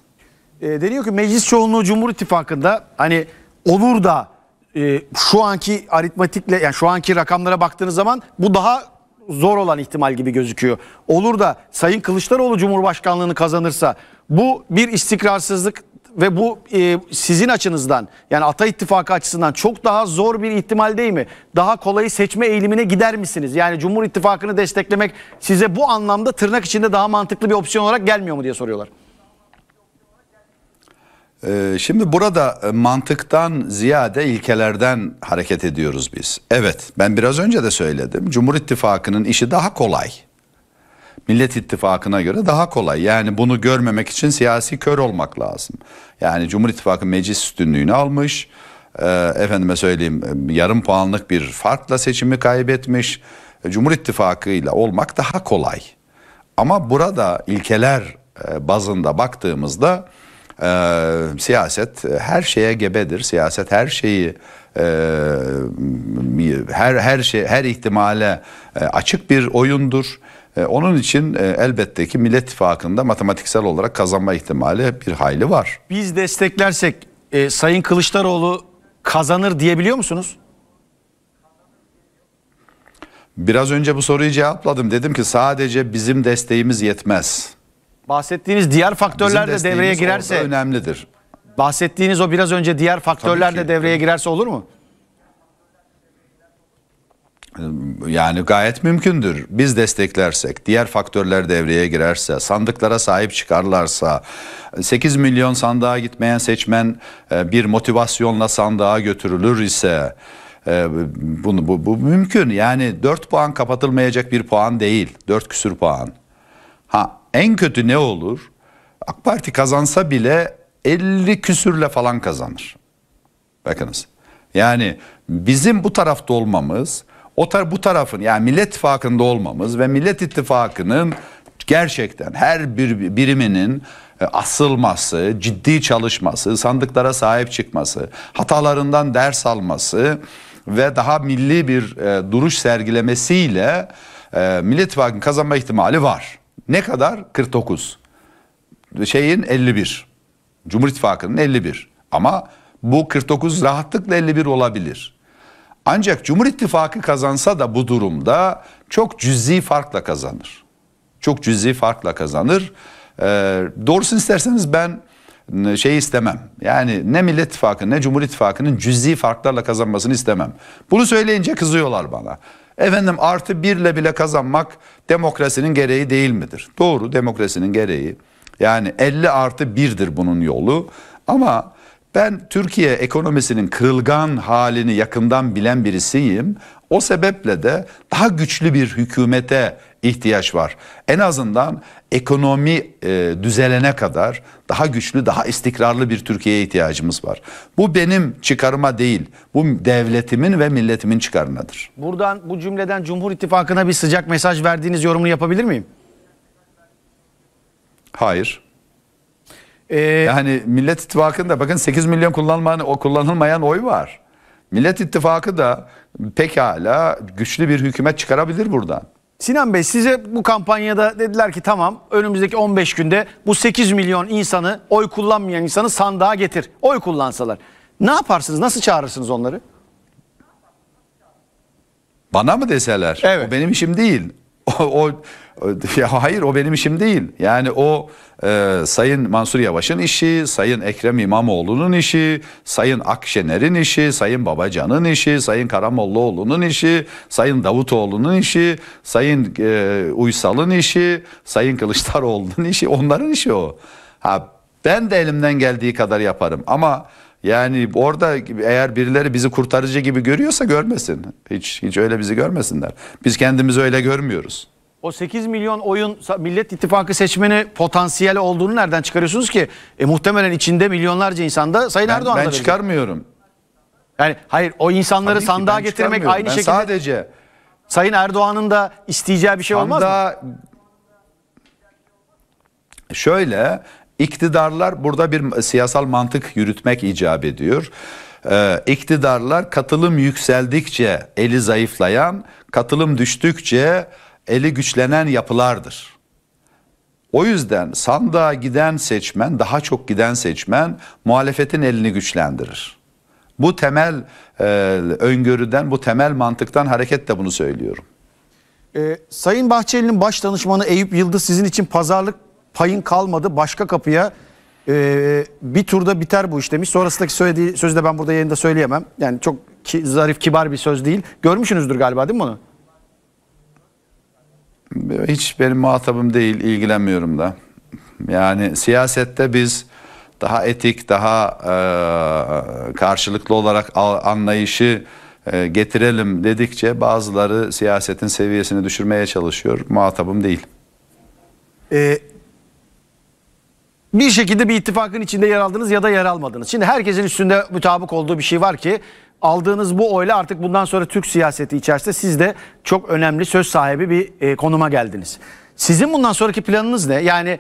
E, deniyor ki meclis çoğunluğu Cumhur İttifakı'nda hani olur da e, şu anki aritmatikle yani şu anki rakamlara baktığınız zaman bu daha zor olan ihtimal gibi gözüküyor. Olur da Sayın Kılıçdaroğlu Cumhurbaşkanlığını kazanırsa bu bir istikrarsızlık ve bu e, sizin açınızdan yani Ata İttifakı açısından çok daha zor bir ihtimal değil mi? Daha kolayı seçme eğilimine gider misiniz? Yani Cumhur İttifakı'nı desteklemek size bu anlamda tırnak içinde daha mantıklı bir opsiyon olarak gelmiyor mu diye soruyorlar. Ee, şimdi burada e, mantıktan ziyade ilkelerden hareket ediyoruz biz. Evet ben biraz önce de söyledim. Cumhur İttifakı'nın işi daha kolay. Millet İttifakı'na göre daha kolay. Yani bunu görmemek için siyasi kör olmak lazım. Yani Cumhur İttifakı meclis üstünlüğünü almış. E, efendime söyleyeyim e, yarım puanlık bir farkla seçimi kaybetmiş. E, Cumhur İttifakı ile olmak daha kolay. Ama burada ilkeler e, bazında baktığımızda e, siyaset her şeye gebedir. Siyaset her şeyi e, her her şey her ihtimale açık bir oyundur. E, onun için e, elbette ki Millet İttifakı'nda matematiksel olarak kazanma ihtimali bir hayli var. Biz desteklersek e, Sayın Kılıçdaroğlu kazanır diyebiliyor musunuz? Biraz önce bu soruyu cevapladım. Dedim ki sadece bizim desteğimiz yetmez. Bahsettiğiniz diğer faktörler de devreye girerse önemlidir. Bahsettiğiniz o biraz önce diğer faktörler de devreye girerse olur mu? yani gayet mümkündür. Biz desteklersek, diğer faktörler devreye girerse, sandıklara sahip çıkarlarsa, 8 milyon sandığa gitmeyen seçmen e, bir motivasyonla sandığa götürülür ise e, bunu bu, bu mümkün. Yani 4 puan kapatılmayacak bir puan değil. 4 küsür puan. Ha en kötü ne olur? AK Parti kazansa bile 50 küsürle falan kazanır. Bakınız. Yani bizim bu tarafta olmamız o tar bu tarafın yani Millet İttifakı'nda olmamız ve Millet ittifakının gerçekten her bir biriminin e, asılması, ciddi çalışması, sandıklara sahip çıkması, hatalarından ders alması ve daha milli bir e, duruş sergilemesiyle e, Millet İttifakı'nın kazanma ihtimali var. Ne kadar? 49. Şeyin 51. Cumhur İttifakı'nın 51. Ama bu 49 rahatlıkla 51 olabilir. Ancak Cumhur İttifakı kazansa da bu durumda çok cüzi farkla kazanır. Çok cüzi farkla kazanır. Ee, doğrusunu isterseniz ben şey istemem. Yani ne Millet İttifakı ne Cumhur İttifakı'nın cüzi farklarla kazanmasını istemem. Bunu söyleyince kızıyorlar bana. Efendim artı birle bile kazanmak demokrasinin gereği değil midir? Doğru demokrasinin gereği. Yani 50 artı birdir bunun yolu. Ama ben Türkiye ekonomisinin kırılgan halini yakından bilen birisiyim. O sebeple de daha güçlü bir hükümete ihtiyaç var. En azından ekonomi e, düzelene kadar daha güçlü, daha istikrarlı bir Türkiye'ye ihtiyacımız var. Bu benim çıkarıma değil, bu devletimin ve milletimin çıkarınadır. Buradan bu cümleden Cumhur İttifakı'na bir sıcak mesaj verdiğiniz yorumunu yapabilir miyim? Hayır. Ee, yani Millet İttifakı'nda bakın 8 milyon kullanılmayan, o kullanılmayan oy var. Millet İttifakı da pekala güçlü bir hükümet çıkarabilir buradan. Sinan Bey size bu kampanyada dediler ki tamam önümüzdeki 15 günde bu 8 milyon insanı oy kullanmayan insanı sandığa getir. Oy kullansalar. Ne yaparsınız? Nasıl çağırırsınız onları? Bana mı deseler? Evet. O benim işim değil. O, o Ya hayır o benim işim değil. Yani o e, Sayın Mansur Yavaş'ın işi, Sayın Ekrem İmamoğlu'nun işi, Sayın Akşener'in işi, Sayın Babacan'ın işi, Sayın Karamollaoğlu'nun işi, Sayın Davutoğlu'nun işi, Sayın e, Uysal'ın işi, Sayın Kılıçdaroğlu'nun işi. Onların işi o. Ha ben de elimden geldiği kadar yaparım ama yani orada eğer birileri bizi kurtarıcı gibi görüyorsa görmesin. Hiç hiç öyle bizi görmesinler. Biz kendimizi öyle görmüyoruz. O 8 milyon oyun Millet İttifakı seçmeni potansiyel olduğunu nereden çıkarıyorsunuz ki? E, muhtemelen içinde milyonlarca insanda Sayın ben, Erdoğan'da. Ben verecek. çıkarmıyorum. Yani hayır o insanları Tabii sandığa getirmek aynı ben şekilde. sadece Sayın Erdoğan'ın da isteyeceği bir şey sandığa, olmaz mı? Şöyle iktidarlar burada bir siyasal mantık yürütmek icap ediyor ee, iktidarlar katılım yükseldikçe eli zayıflayan, katılım düştükçe eli güçlenen yapılardır. O yüzden sandığa giden seçmen, daha çok giden seçmen muhalefetin elini güçlendirir. Bu temel e, öngörüden, bu temel mantıktan hareketle bunu söylüyorum. Ee, Sayın Bahçeli'nin baş danışmanı Eyüp Yıldız sizin için pazarlık payın kalmadı. Başka kapıya e, bir turda biter bu iş demiş. Sonrasındaki söylediği sözü de ben burada yayında söyleyemem. Yani çok ki, zarif, kibar bir söz değil. Görmüşsünüzdür galiba değil mi onu? hiç benim muhatabım değil, ilgilenmiyorum da. Yani siyasette biz daha etik, daha e, karşılıklı olarak anlayışı e, getirelim dedikçe bazıları siyasetin seviyesini düşürmeye çalışıyor. Muhatabım değil. Ee, bir şekilde bir ittifakın içinde yer aldınız ya da yer almadınız. Şimdi herkesin üstünde mütabık olduğu bir şey var ki aldığınız bu oyla artık bundan sonra Türk siyaseti içerisinde siz de çok önemli söz sahibi bir e, konuma geldiniz. Sizin bundan sonraki planınız ne? Yani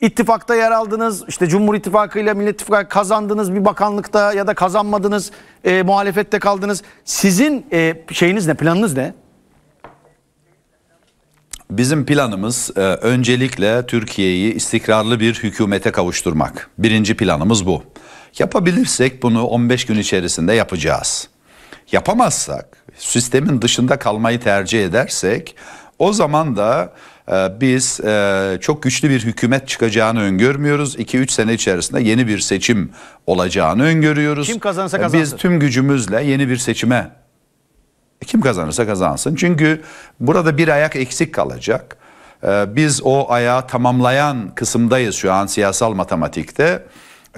ittifakta yer aldınız, işte Cumhur İttifakı ile Millet İttifakı kazandınız bir bakanlıkta ya da kazanmadınız, e, muhalefette kaldınız. Sizin e, şeyiniz ne, planınız ne? Bizim planımız e, öncelikle Türkiye'yi istikrarlı bir hükümete kavuşturmak. Birinci planımız bu. Yapabilirsek bunu 15 gün içerisinde yapacağız. Yapamazsak, sistemin dışında kalmayı tercih edersek o zaman da e, biz e, çok güçlü bir hükümet çıkacağını öngörmüyoruz. 2-3 sene içerisinde yeni bir seçim olacağını öngörüyoruz. Kim kazansa e, kazansın. Biz tüm gücümüzle yeni bir seçime e, kim kazanırsa kazansın. Çünkü burada bir ayak eksik kalacak. E, biz o ayağı tamamlayan kısımdayız şu an siyasal matematikte.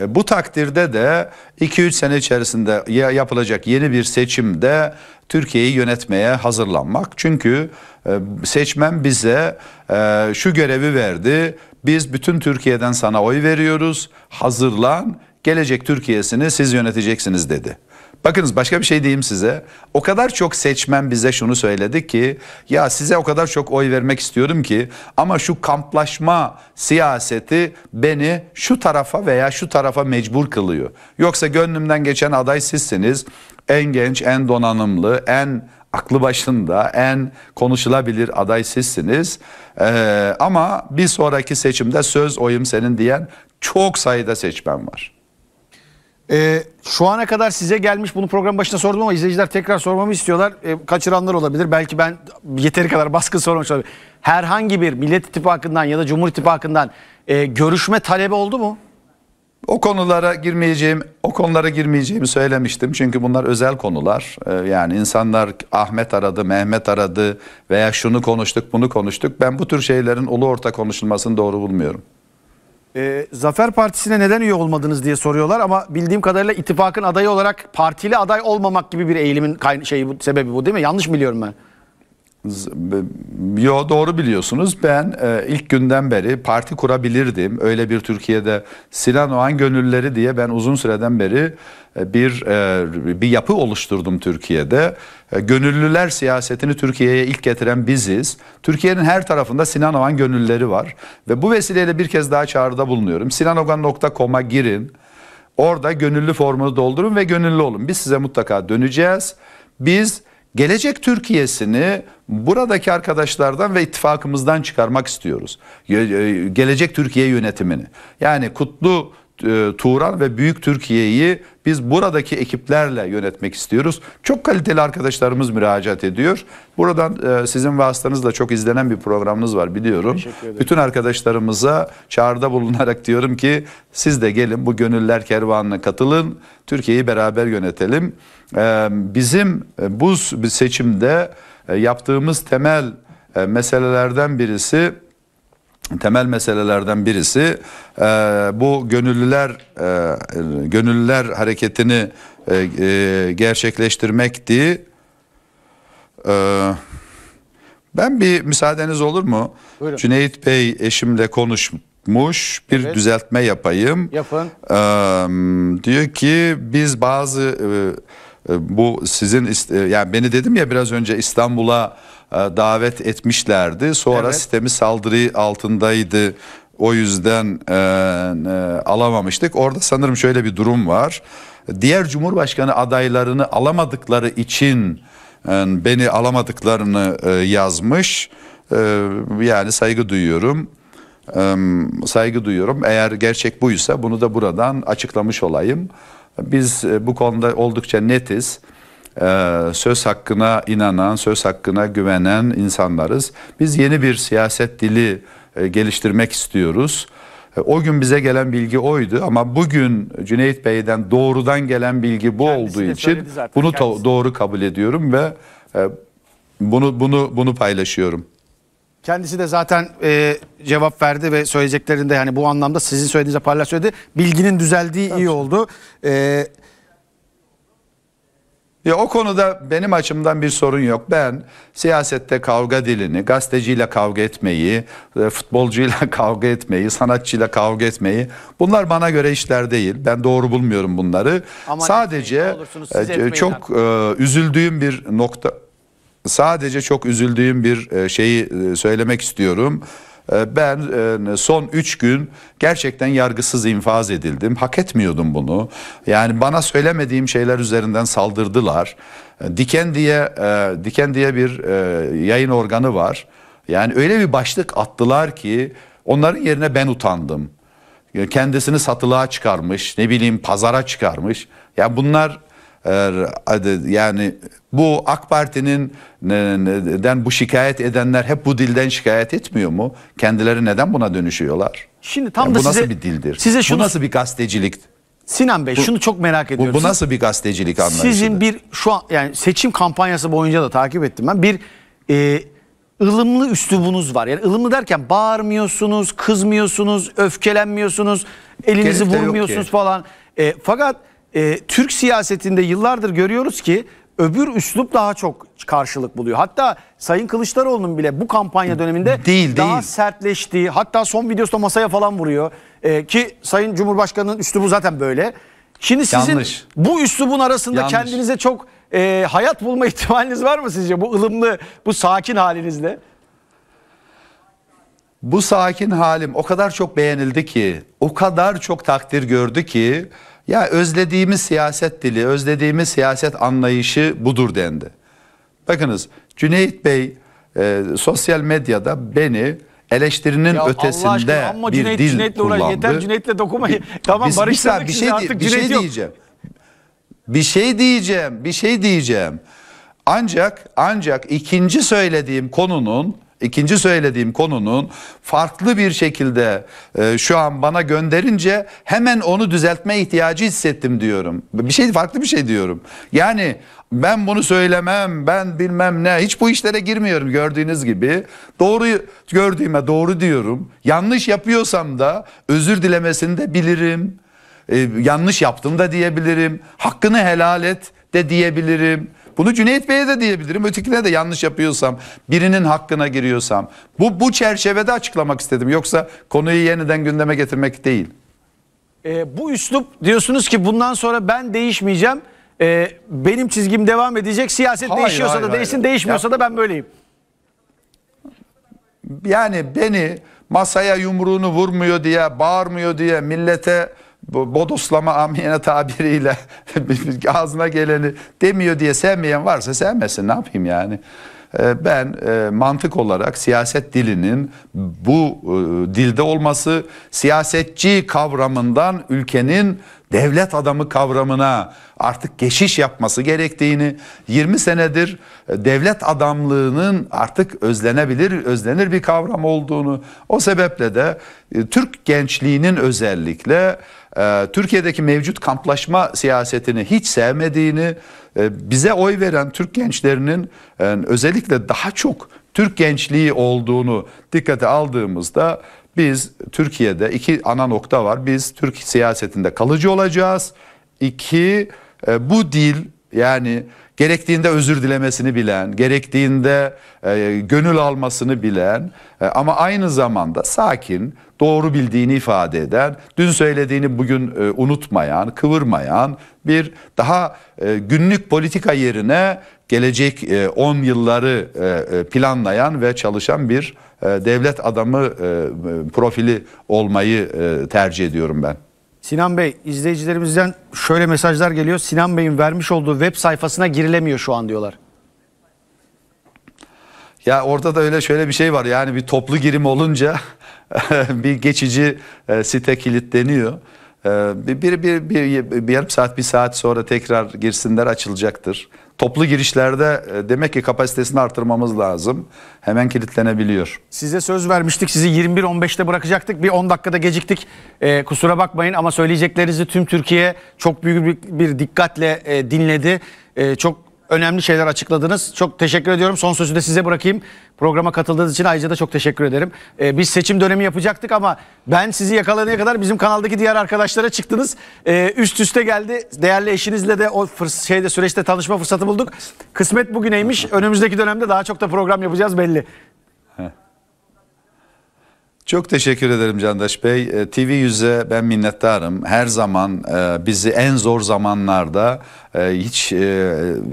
E, bu takdirde de 2-3 sene içerisinde yapılacak yeni bir seçimde Türkiye'yi yönetmeye hazırlanmak. Çünkü e, seçmen bize e, şu görevi verdi. Biz bütün Türkiye'den sana oy veriyoruz. Hazırlan. Gelecek Türkiye'sini siz yöneteceksiniz dedi. Bakınız başka bir şey diyeyim size. O kadar çok seçmen bize şunu söyledi ki ya size o kadar çok oy vermek istiyordum ki ama şu kamplaşma siyaseti beni şu tarafa veya şu tarafa mecbur kılıyor. Yoksa gönlümden geçen aday sizsiniz. En genç, en donanımlı, en aklı başında en konuşulabilir aday sizsiniz. Ee, ama bir sonraki seçimde söz oyum senin diyen çok sayıda seçmen var. Ee, şu ana kadar size gelmiş bunu program başına sordum ama izleyiciler tekrar sormamı istiyorlar. Ee, kaçıranlar olabilir. Belki ben yeteri kadar baskı sormuş olabilirim. Herhangi bir Millet İttifakı'ndan ya da Cumhur İttifakı'ndan e, görüşme talebi oldu mu? O konulara girmeyeceğim, o konulara girmeyeceğimi söylemiştim. Çünkü bunlar özel konular. Ee, yani insanlar Ahmet aradı, Mehmet aradı veya şunu konuştuk, bunu konuştuk. Ben bu tür şeylerin ulu orta konuşulmasını doğru bulmuyorum. E, Zafer Partisi'ne neden üye olmadınız diye soruyorlar ama bildiğim kadarıyla ittifakın adayı olarak partili aday olmamak gibi bir eğilimin şey bu, sebebi bu değil mi? Yanlış biliyorum ben. Yo doğru biliyorsunuz. Ben e, ilk günden beri parti kurabilirdim. Öyle bir Türkiye'de Sinan Oğan gönülleri diye ben uzun süreden beri e, bir e, bir yapı oluşturdum Türkiye'de. E, gönüllüler siyasetini Türkiye'ye ilk getiren biziz. Türkiye'nin her tarafında Sinan Oğan gönülleri var ve bu vesileyle bir kez daha çağrıda bulunuyorum. sinanoğan.com'a girin. Orada gönüllü formunu doldurun ve gönüllü olun. Biz size mutlaka döneceğiz. Biz gelecek Türkiye'sini buradaki arkadaşlardan ve ittifakımızdan çıkarmak istiyoruz. E, gelecek Türkiye yönetimini. Yani kutlu e, Turan ve Büyük Türkiye'yi biz buradaki ekiplerle yönetmek istiyoruz. Çok kaliteli arkadaşlarımız müracaat ediyor. Buradan e, sizin vasıtanızla çok izlenen bir programınız var biliyorum. Bütün arkadaşlarımıza çağrıda bulunarak diyorum ki siz de gelin bu gönüller kervanına katılın. Türkiye'yi beraber yönetelim. E, bizim bu seçimde yaptığımız temel meselelerden birisi temel meselelerden birisi e, bu gönüllüler e, gönüllüler hareketini e, e, gerçekleştirmekti. E, ben bir müsaadeniz olur mu? Buyurun. Cüneyt Bey eşimle konuşmuş bir evet. düzeltme yapayım. Yapın. E, diyor ki biz bazı e, e bu sizin e, yani beni dedim ya biraz önce İstanbul'a e, davet etmişlerdi. Sonra evet. sitemi saldırı altındaydı. O yüzden e, e, alamamıştık. Orada sanırım şöyle bir durum var. Diğer Cumhurbaşkanı adaylarını alamadıkları için e, beni alamadıklarını e, yazmış. E, yani saygı duyuyorum. E, saygı duyuyorum. Eğer gerçek buysa bunu da buradan açıklamış olayım. Biz e, bu konuda oldukça netiz. Ee, söz hakkına inanan, söz hakkına güvenen insanlarız. Biz yeni bir siyaset dili e, geliştirmek istiyoruz. E, o gün bize gelen bilgi oydu ama bugün Cüneyt Bey'den doğrudan gelen bilgi bu kendisi olduğu için zaten, bunu kendisi. doğru kabul ediyorum ve e, bunu bunu bunu paylaşıyorum. Kendisi de zaten e, cevap verdi ve söyleyeceklerinde yani bu anlamda sizin söylediğinize paralel söyledi. Bilginin düzeldiği Tabii. iyi oldu. E, ya o konuda benim açımdan bir sorun yok. Ben siyasette kavga dilini, gazeteciyle kavga etmeyi, e, futbolcuyla kavga etmeyi, sanatçıyla kavga etmeyi bunlar bana göre işler değil. Ben doğru bulmuyorum bunları. Ama Sadece e, etmeyin, çok e, üzüldüğüm bir nokta sadece çok üzüldüğüm bir e, şeyi söylemek istiyorum. Ee, ben e, son 3 gün gerçekten yargısız infaz edildim. Hak etmiyordum bunu. Yani bana söylemediğim şeyler üzerinden saldırdılar. Ee, diken diye e, Diken diye bir e, yayın organı var. Yani öyle bir başlık attılar ki onların yerine ben utandım. Kendisini satılığa çıkarmış, ne bileyim pazara çıkarmış. Ya yani bunlar yani bu AK Parti'nin den bu şikayet edenler hep bu dilden şikayet etmiyor mu? Kendileri neden buna dönüşüyorlar? Şimdi tam yani da bu size, nasıl bir dildir? Size şunu, bu nasıl bir gazetecilik? Sinan Bey bu, şunu çok merak ediyorum. Bu, bu nasıl bir gazetecilik anlayışı? Sizin bir şu an yani seçim kampanyası boyunca da takip ettim ben. Bir e, ılımlı üslubunuz var. Yani ılımlı derken bağırmıyorsunuz, kızmıyorsunuz, öfkelenmiyorsunuz, elinizi Herif vurmuyorsunuz falan. E, fakat e, Türk siyasetinde yıllardır görüyoruz ki öbür üslup daha çok karşılık buluyor. Hatta Sayın Kılıçdaroğlu'nun bile bu kampanya döneminde değil, daha değil. sertleştiği hatta son videosunda masaya falan vuruyor. E, ki Sayın Cumhurbaşkanı'nın üslubu zaten böyle. Şimdi sizin Yanlış. bu üslubun arasında Yanlış. kendinize çok e, hayat bulma ihtimaliniz var mı sizce bu ılımlı, bu sakin halinizle? Bu sakin halim o kadar çok beğenildi ki, o kadar çok takdir gördü ki ya özlediğimiz siyaset dili, özlediğimiz siyaset anlayışı budur dendi. Bakınız Cüneyt Bey e, sosyal medyada beni eleştirinin ya ötesinde aşkına, bir Cüneyt, dil Cüneyt'le kullandı. Uğray, yeter Cüneyt'le dokunmayın. Tamam barıştırdık bir şey, artık bir şey Cüneyt şey diyeceğim. Bir şey diyeceğim, bir şey diyeceğim. Ancak ancak ikinci söylediğim konunun İkinci söylediğim konunun farklı bir şekilde e, şu an bana gönderince hemen onu düzeltme ihtiyacı hissettim diyorum. Bir şey farklı bir şey diyorum. Yani ben bunu söylemem, ben bilmem ne. Hiç bu işlere girmiyorum gördüğünüz gibi. Doğru gördüğüme doğru diyorum. Yanlış yapıyorsam da özür dilemesini de bilirim. E, yanlış yaptım da diyebilirim. Hakkını helal et de diyebilirim. Bunu Cüneyt Bey'e de diyebilirim. Ötekine de yanlış yapıyorsam, birinin hakkına giriyorsam. Bu, bu çerçevede açıklamak istedim. Yoksa konuyu yeniden gündeme getirmek değil. E, bu üslup diyorsunuz ki bundan sonra ben değişmeyeceğim. E, benim çizgim devam edecek. Siyaset hayır, değişiyorsa hayır, da değişsin, hayır. değişmiyorsa ya, da ben böyleyim. Yani beni masaya yumruğunu vurmuyor diye, bağırmıyor diye millete bu bodoslama amiyene tabiriyle ağzına geleni demiyor diye sevmeyen varsa sevmesin ne yapayım yani. Ee, ben e, mantık olarak siyaset dilinin bu e, dilde olması siyasetçi kavramından ülkenin devlet adamı kavramına artık geçiş yapması gerektiğini 20 senedir e, devlet adamlığının artık özlenebilir, özlenir bir kavram olduğunu o sebeple de Türk gençliğinin özellikle ee, Türkiye'deki mevcut kamplaşma siyasetini hiç sevmediğini, e, bize oy veren Türk gençlerinin e, özellikle daha çok Türk gençliği olduğunu dikkate aldığımızda biz Türkiye'de iki ana nokta var. Biz Türk siyasetinde kalıcı olacağız. İki, e, bu dil yani gerektiğinde özür dilemesini bilen, gerektiğinde e, gönül almasını bilen e, ama aynı zamanda sakin, doğru bildiğini ifade eden, dün söylediğini bugün e, unutmayan, kıvırmayan bir daha e, günlük politika yerine gelecek 10 e, yılları e, e, planlayan ve çalışan bir e, devlet adamı e, profili olmayı e, tercih ediyorum ben. Sinan Bey izleyicilerimizden şöyle mesajlar geliyor. Sinan Bey'in vermiş olduğu web sayfasına girilemiyor şu an diyorlar. Ya orada da öyle şöyle bir şey var yani bir toplu girim olunca bir geçici e, site kilitleniyor. Bir, e, bir, bir, bir, bir yarım saat bir saat sonra tekrar girsinler açılacaktır toplu girişlerde e, demek ki kapasitesini artırmamız lazım. Hemen kilitlenebiliyor. Size söz vermiştik. Sizi 21.15'te bırakacaktık. Bir 10 dakikada geciktik. E, kusura bakmayın ama söyleyeceklerinizi tüm Türkiye çok büyük bir, dikkatle e, dinledi. E, çok önemli şeyler açıkladınız. Çok teşekkür ediyorum. Son sözü de size bırakayım. Programa katıldığınız için ayrıca da çok teşekkür ederim. Ee, biz seçim dönemi yapacaktık ama ben sizi yakalanana kadar bizim kanaldaki diğer arkadaşlara çıktınız. Ee, üst üste geldi. Değerli eşinizle de o şeyde süreçte tanışma fırsatı bulduk. Kısmet bugüneymiş. Önümüzdeki dönemde daha çok da program yapacağız belli. Çok teşekkür ederim Candaş Bey. E, TV Yüz'e ben minnettarım. Her zaman e, bizi en zor zamanlarda e, hiç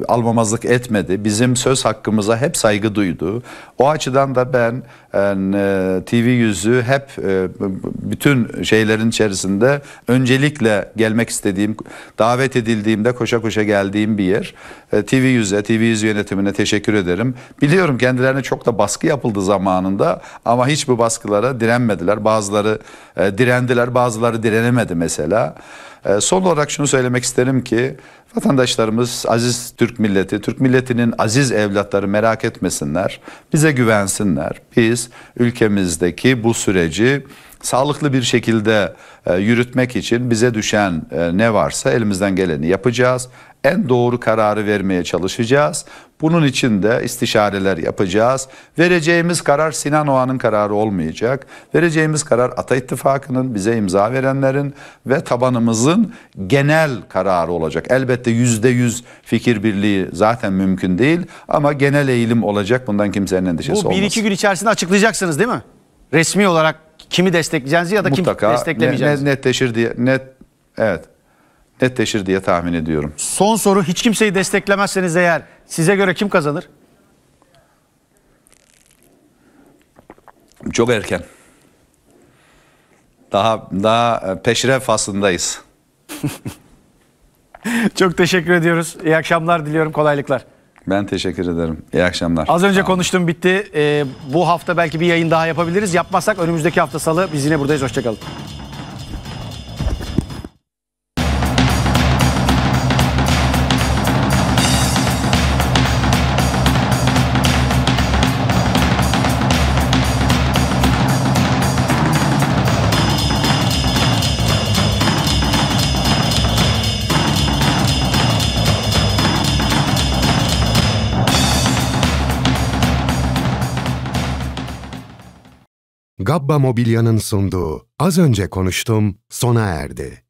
almamazlık etmedi. Bizim söz hakkımıza hep saygı duydu. O açıdan da ben TV Yüz'ü hep bütün şeylerin içerisinde öncelikle gelmek istediğim, davet edildiğimde koşa koşa geldiğim bir yer. TV Yüz'e, TV Yüz yönetimine teşekkür ederim. Biliyorum kendilerine çok da baskı yapıldı zamanında ama hiç bu baskılara direnmediler. Bazıları e, direndiler, bazıları direnemedi mesela. E, son olarak şunu söylemek isterim ki vatandaşlarımız aziz Türk milleti, Türk milletinin aziz evlatları merak etmesinler. Bize güvensinler. Biz ülkemizdeki bu süreci sağlıklı bir şekilde e, yürütmek için bize düşen e, ne varsa elimizden geleni yapacağız. En doğru kararı vermeye çalışacağız. Bunun için de istişareler yapacağız. Vereceğimiz karar Sinan Oğan'ın kararı olmayacak. Vereceğimiz karar Ata İttifakı'nın, bize imza verenlerin ve tabanımızın genel kararı olacak. Elbette yüzde yüz fikir birliği zaten mümkün değil ama genel eğilim olacak. Bundan kimsenin endişesi olmaz. Bu bir olmasın. iki gün içerisinde açıklayacaksınız değil mi? Resmi olarak kimi destekleyeceğinizi ya da Mutlaka kimi desteklemeyeceğinizi. Ne, ne, netleşir diye, net, evet netleşir diye tahmin ediyorum. Son soru hiç kimseyi desteklemezseniz eğer Size göre kim kazanır? Çok erken. Daha daha e, peşrev faslındayız. Çok teşekkür ediyoruz. İyi akşamlar diliyorum. Kolaylıklar. Ben teşekkür ederim. İyi akşamlar. Az önce tamam. konuştum bitti. Ee, bu hafta belki bir yayın daha yapabiliriz. Yapmasak önümüzdeki hafta salı biz yine buradayız. Hoşçakalın. Gabba Mobilya'nın sunduğu Az Önce Konuştum sona erdi.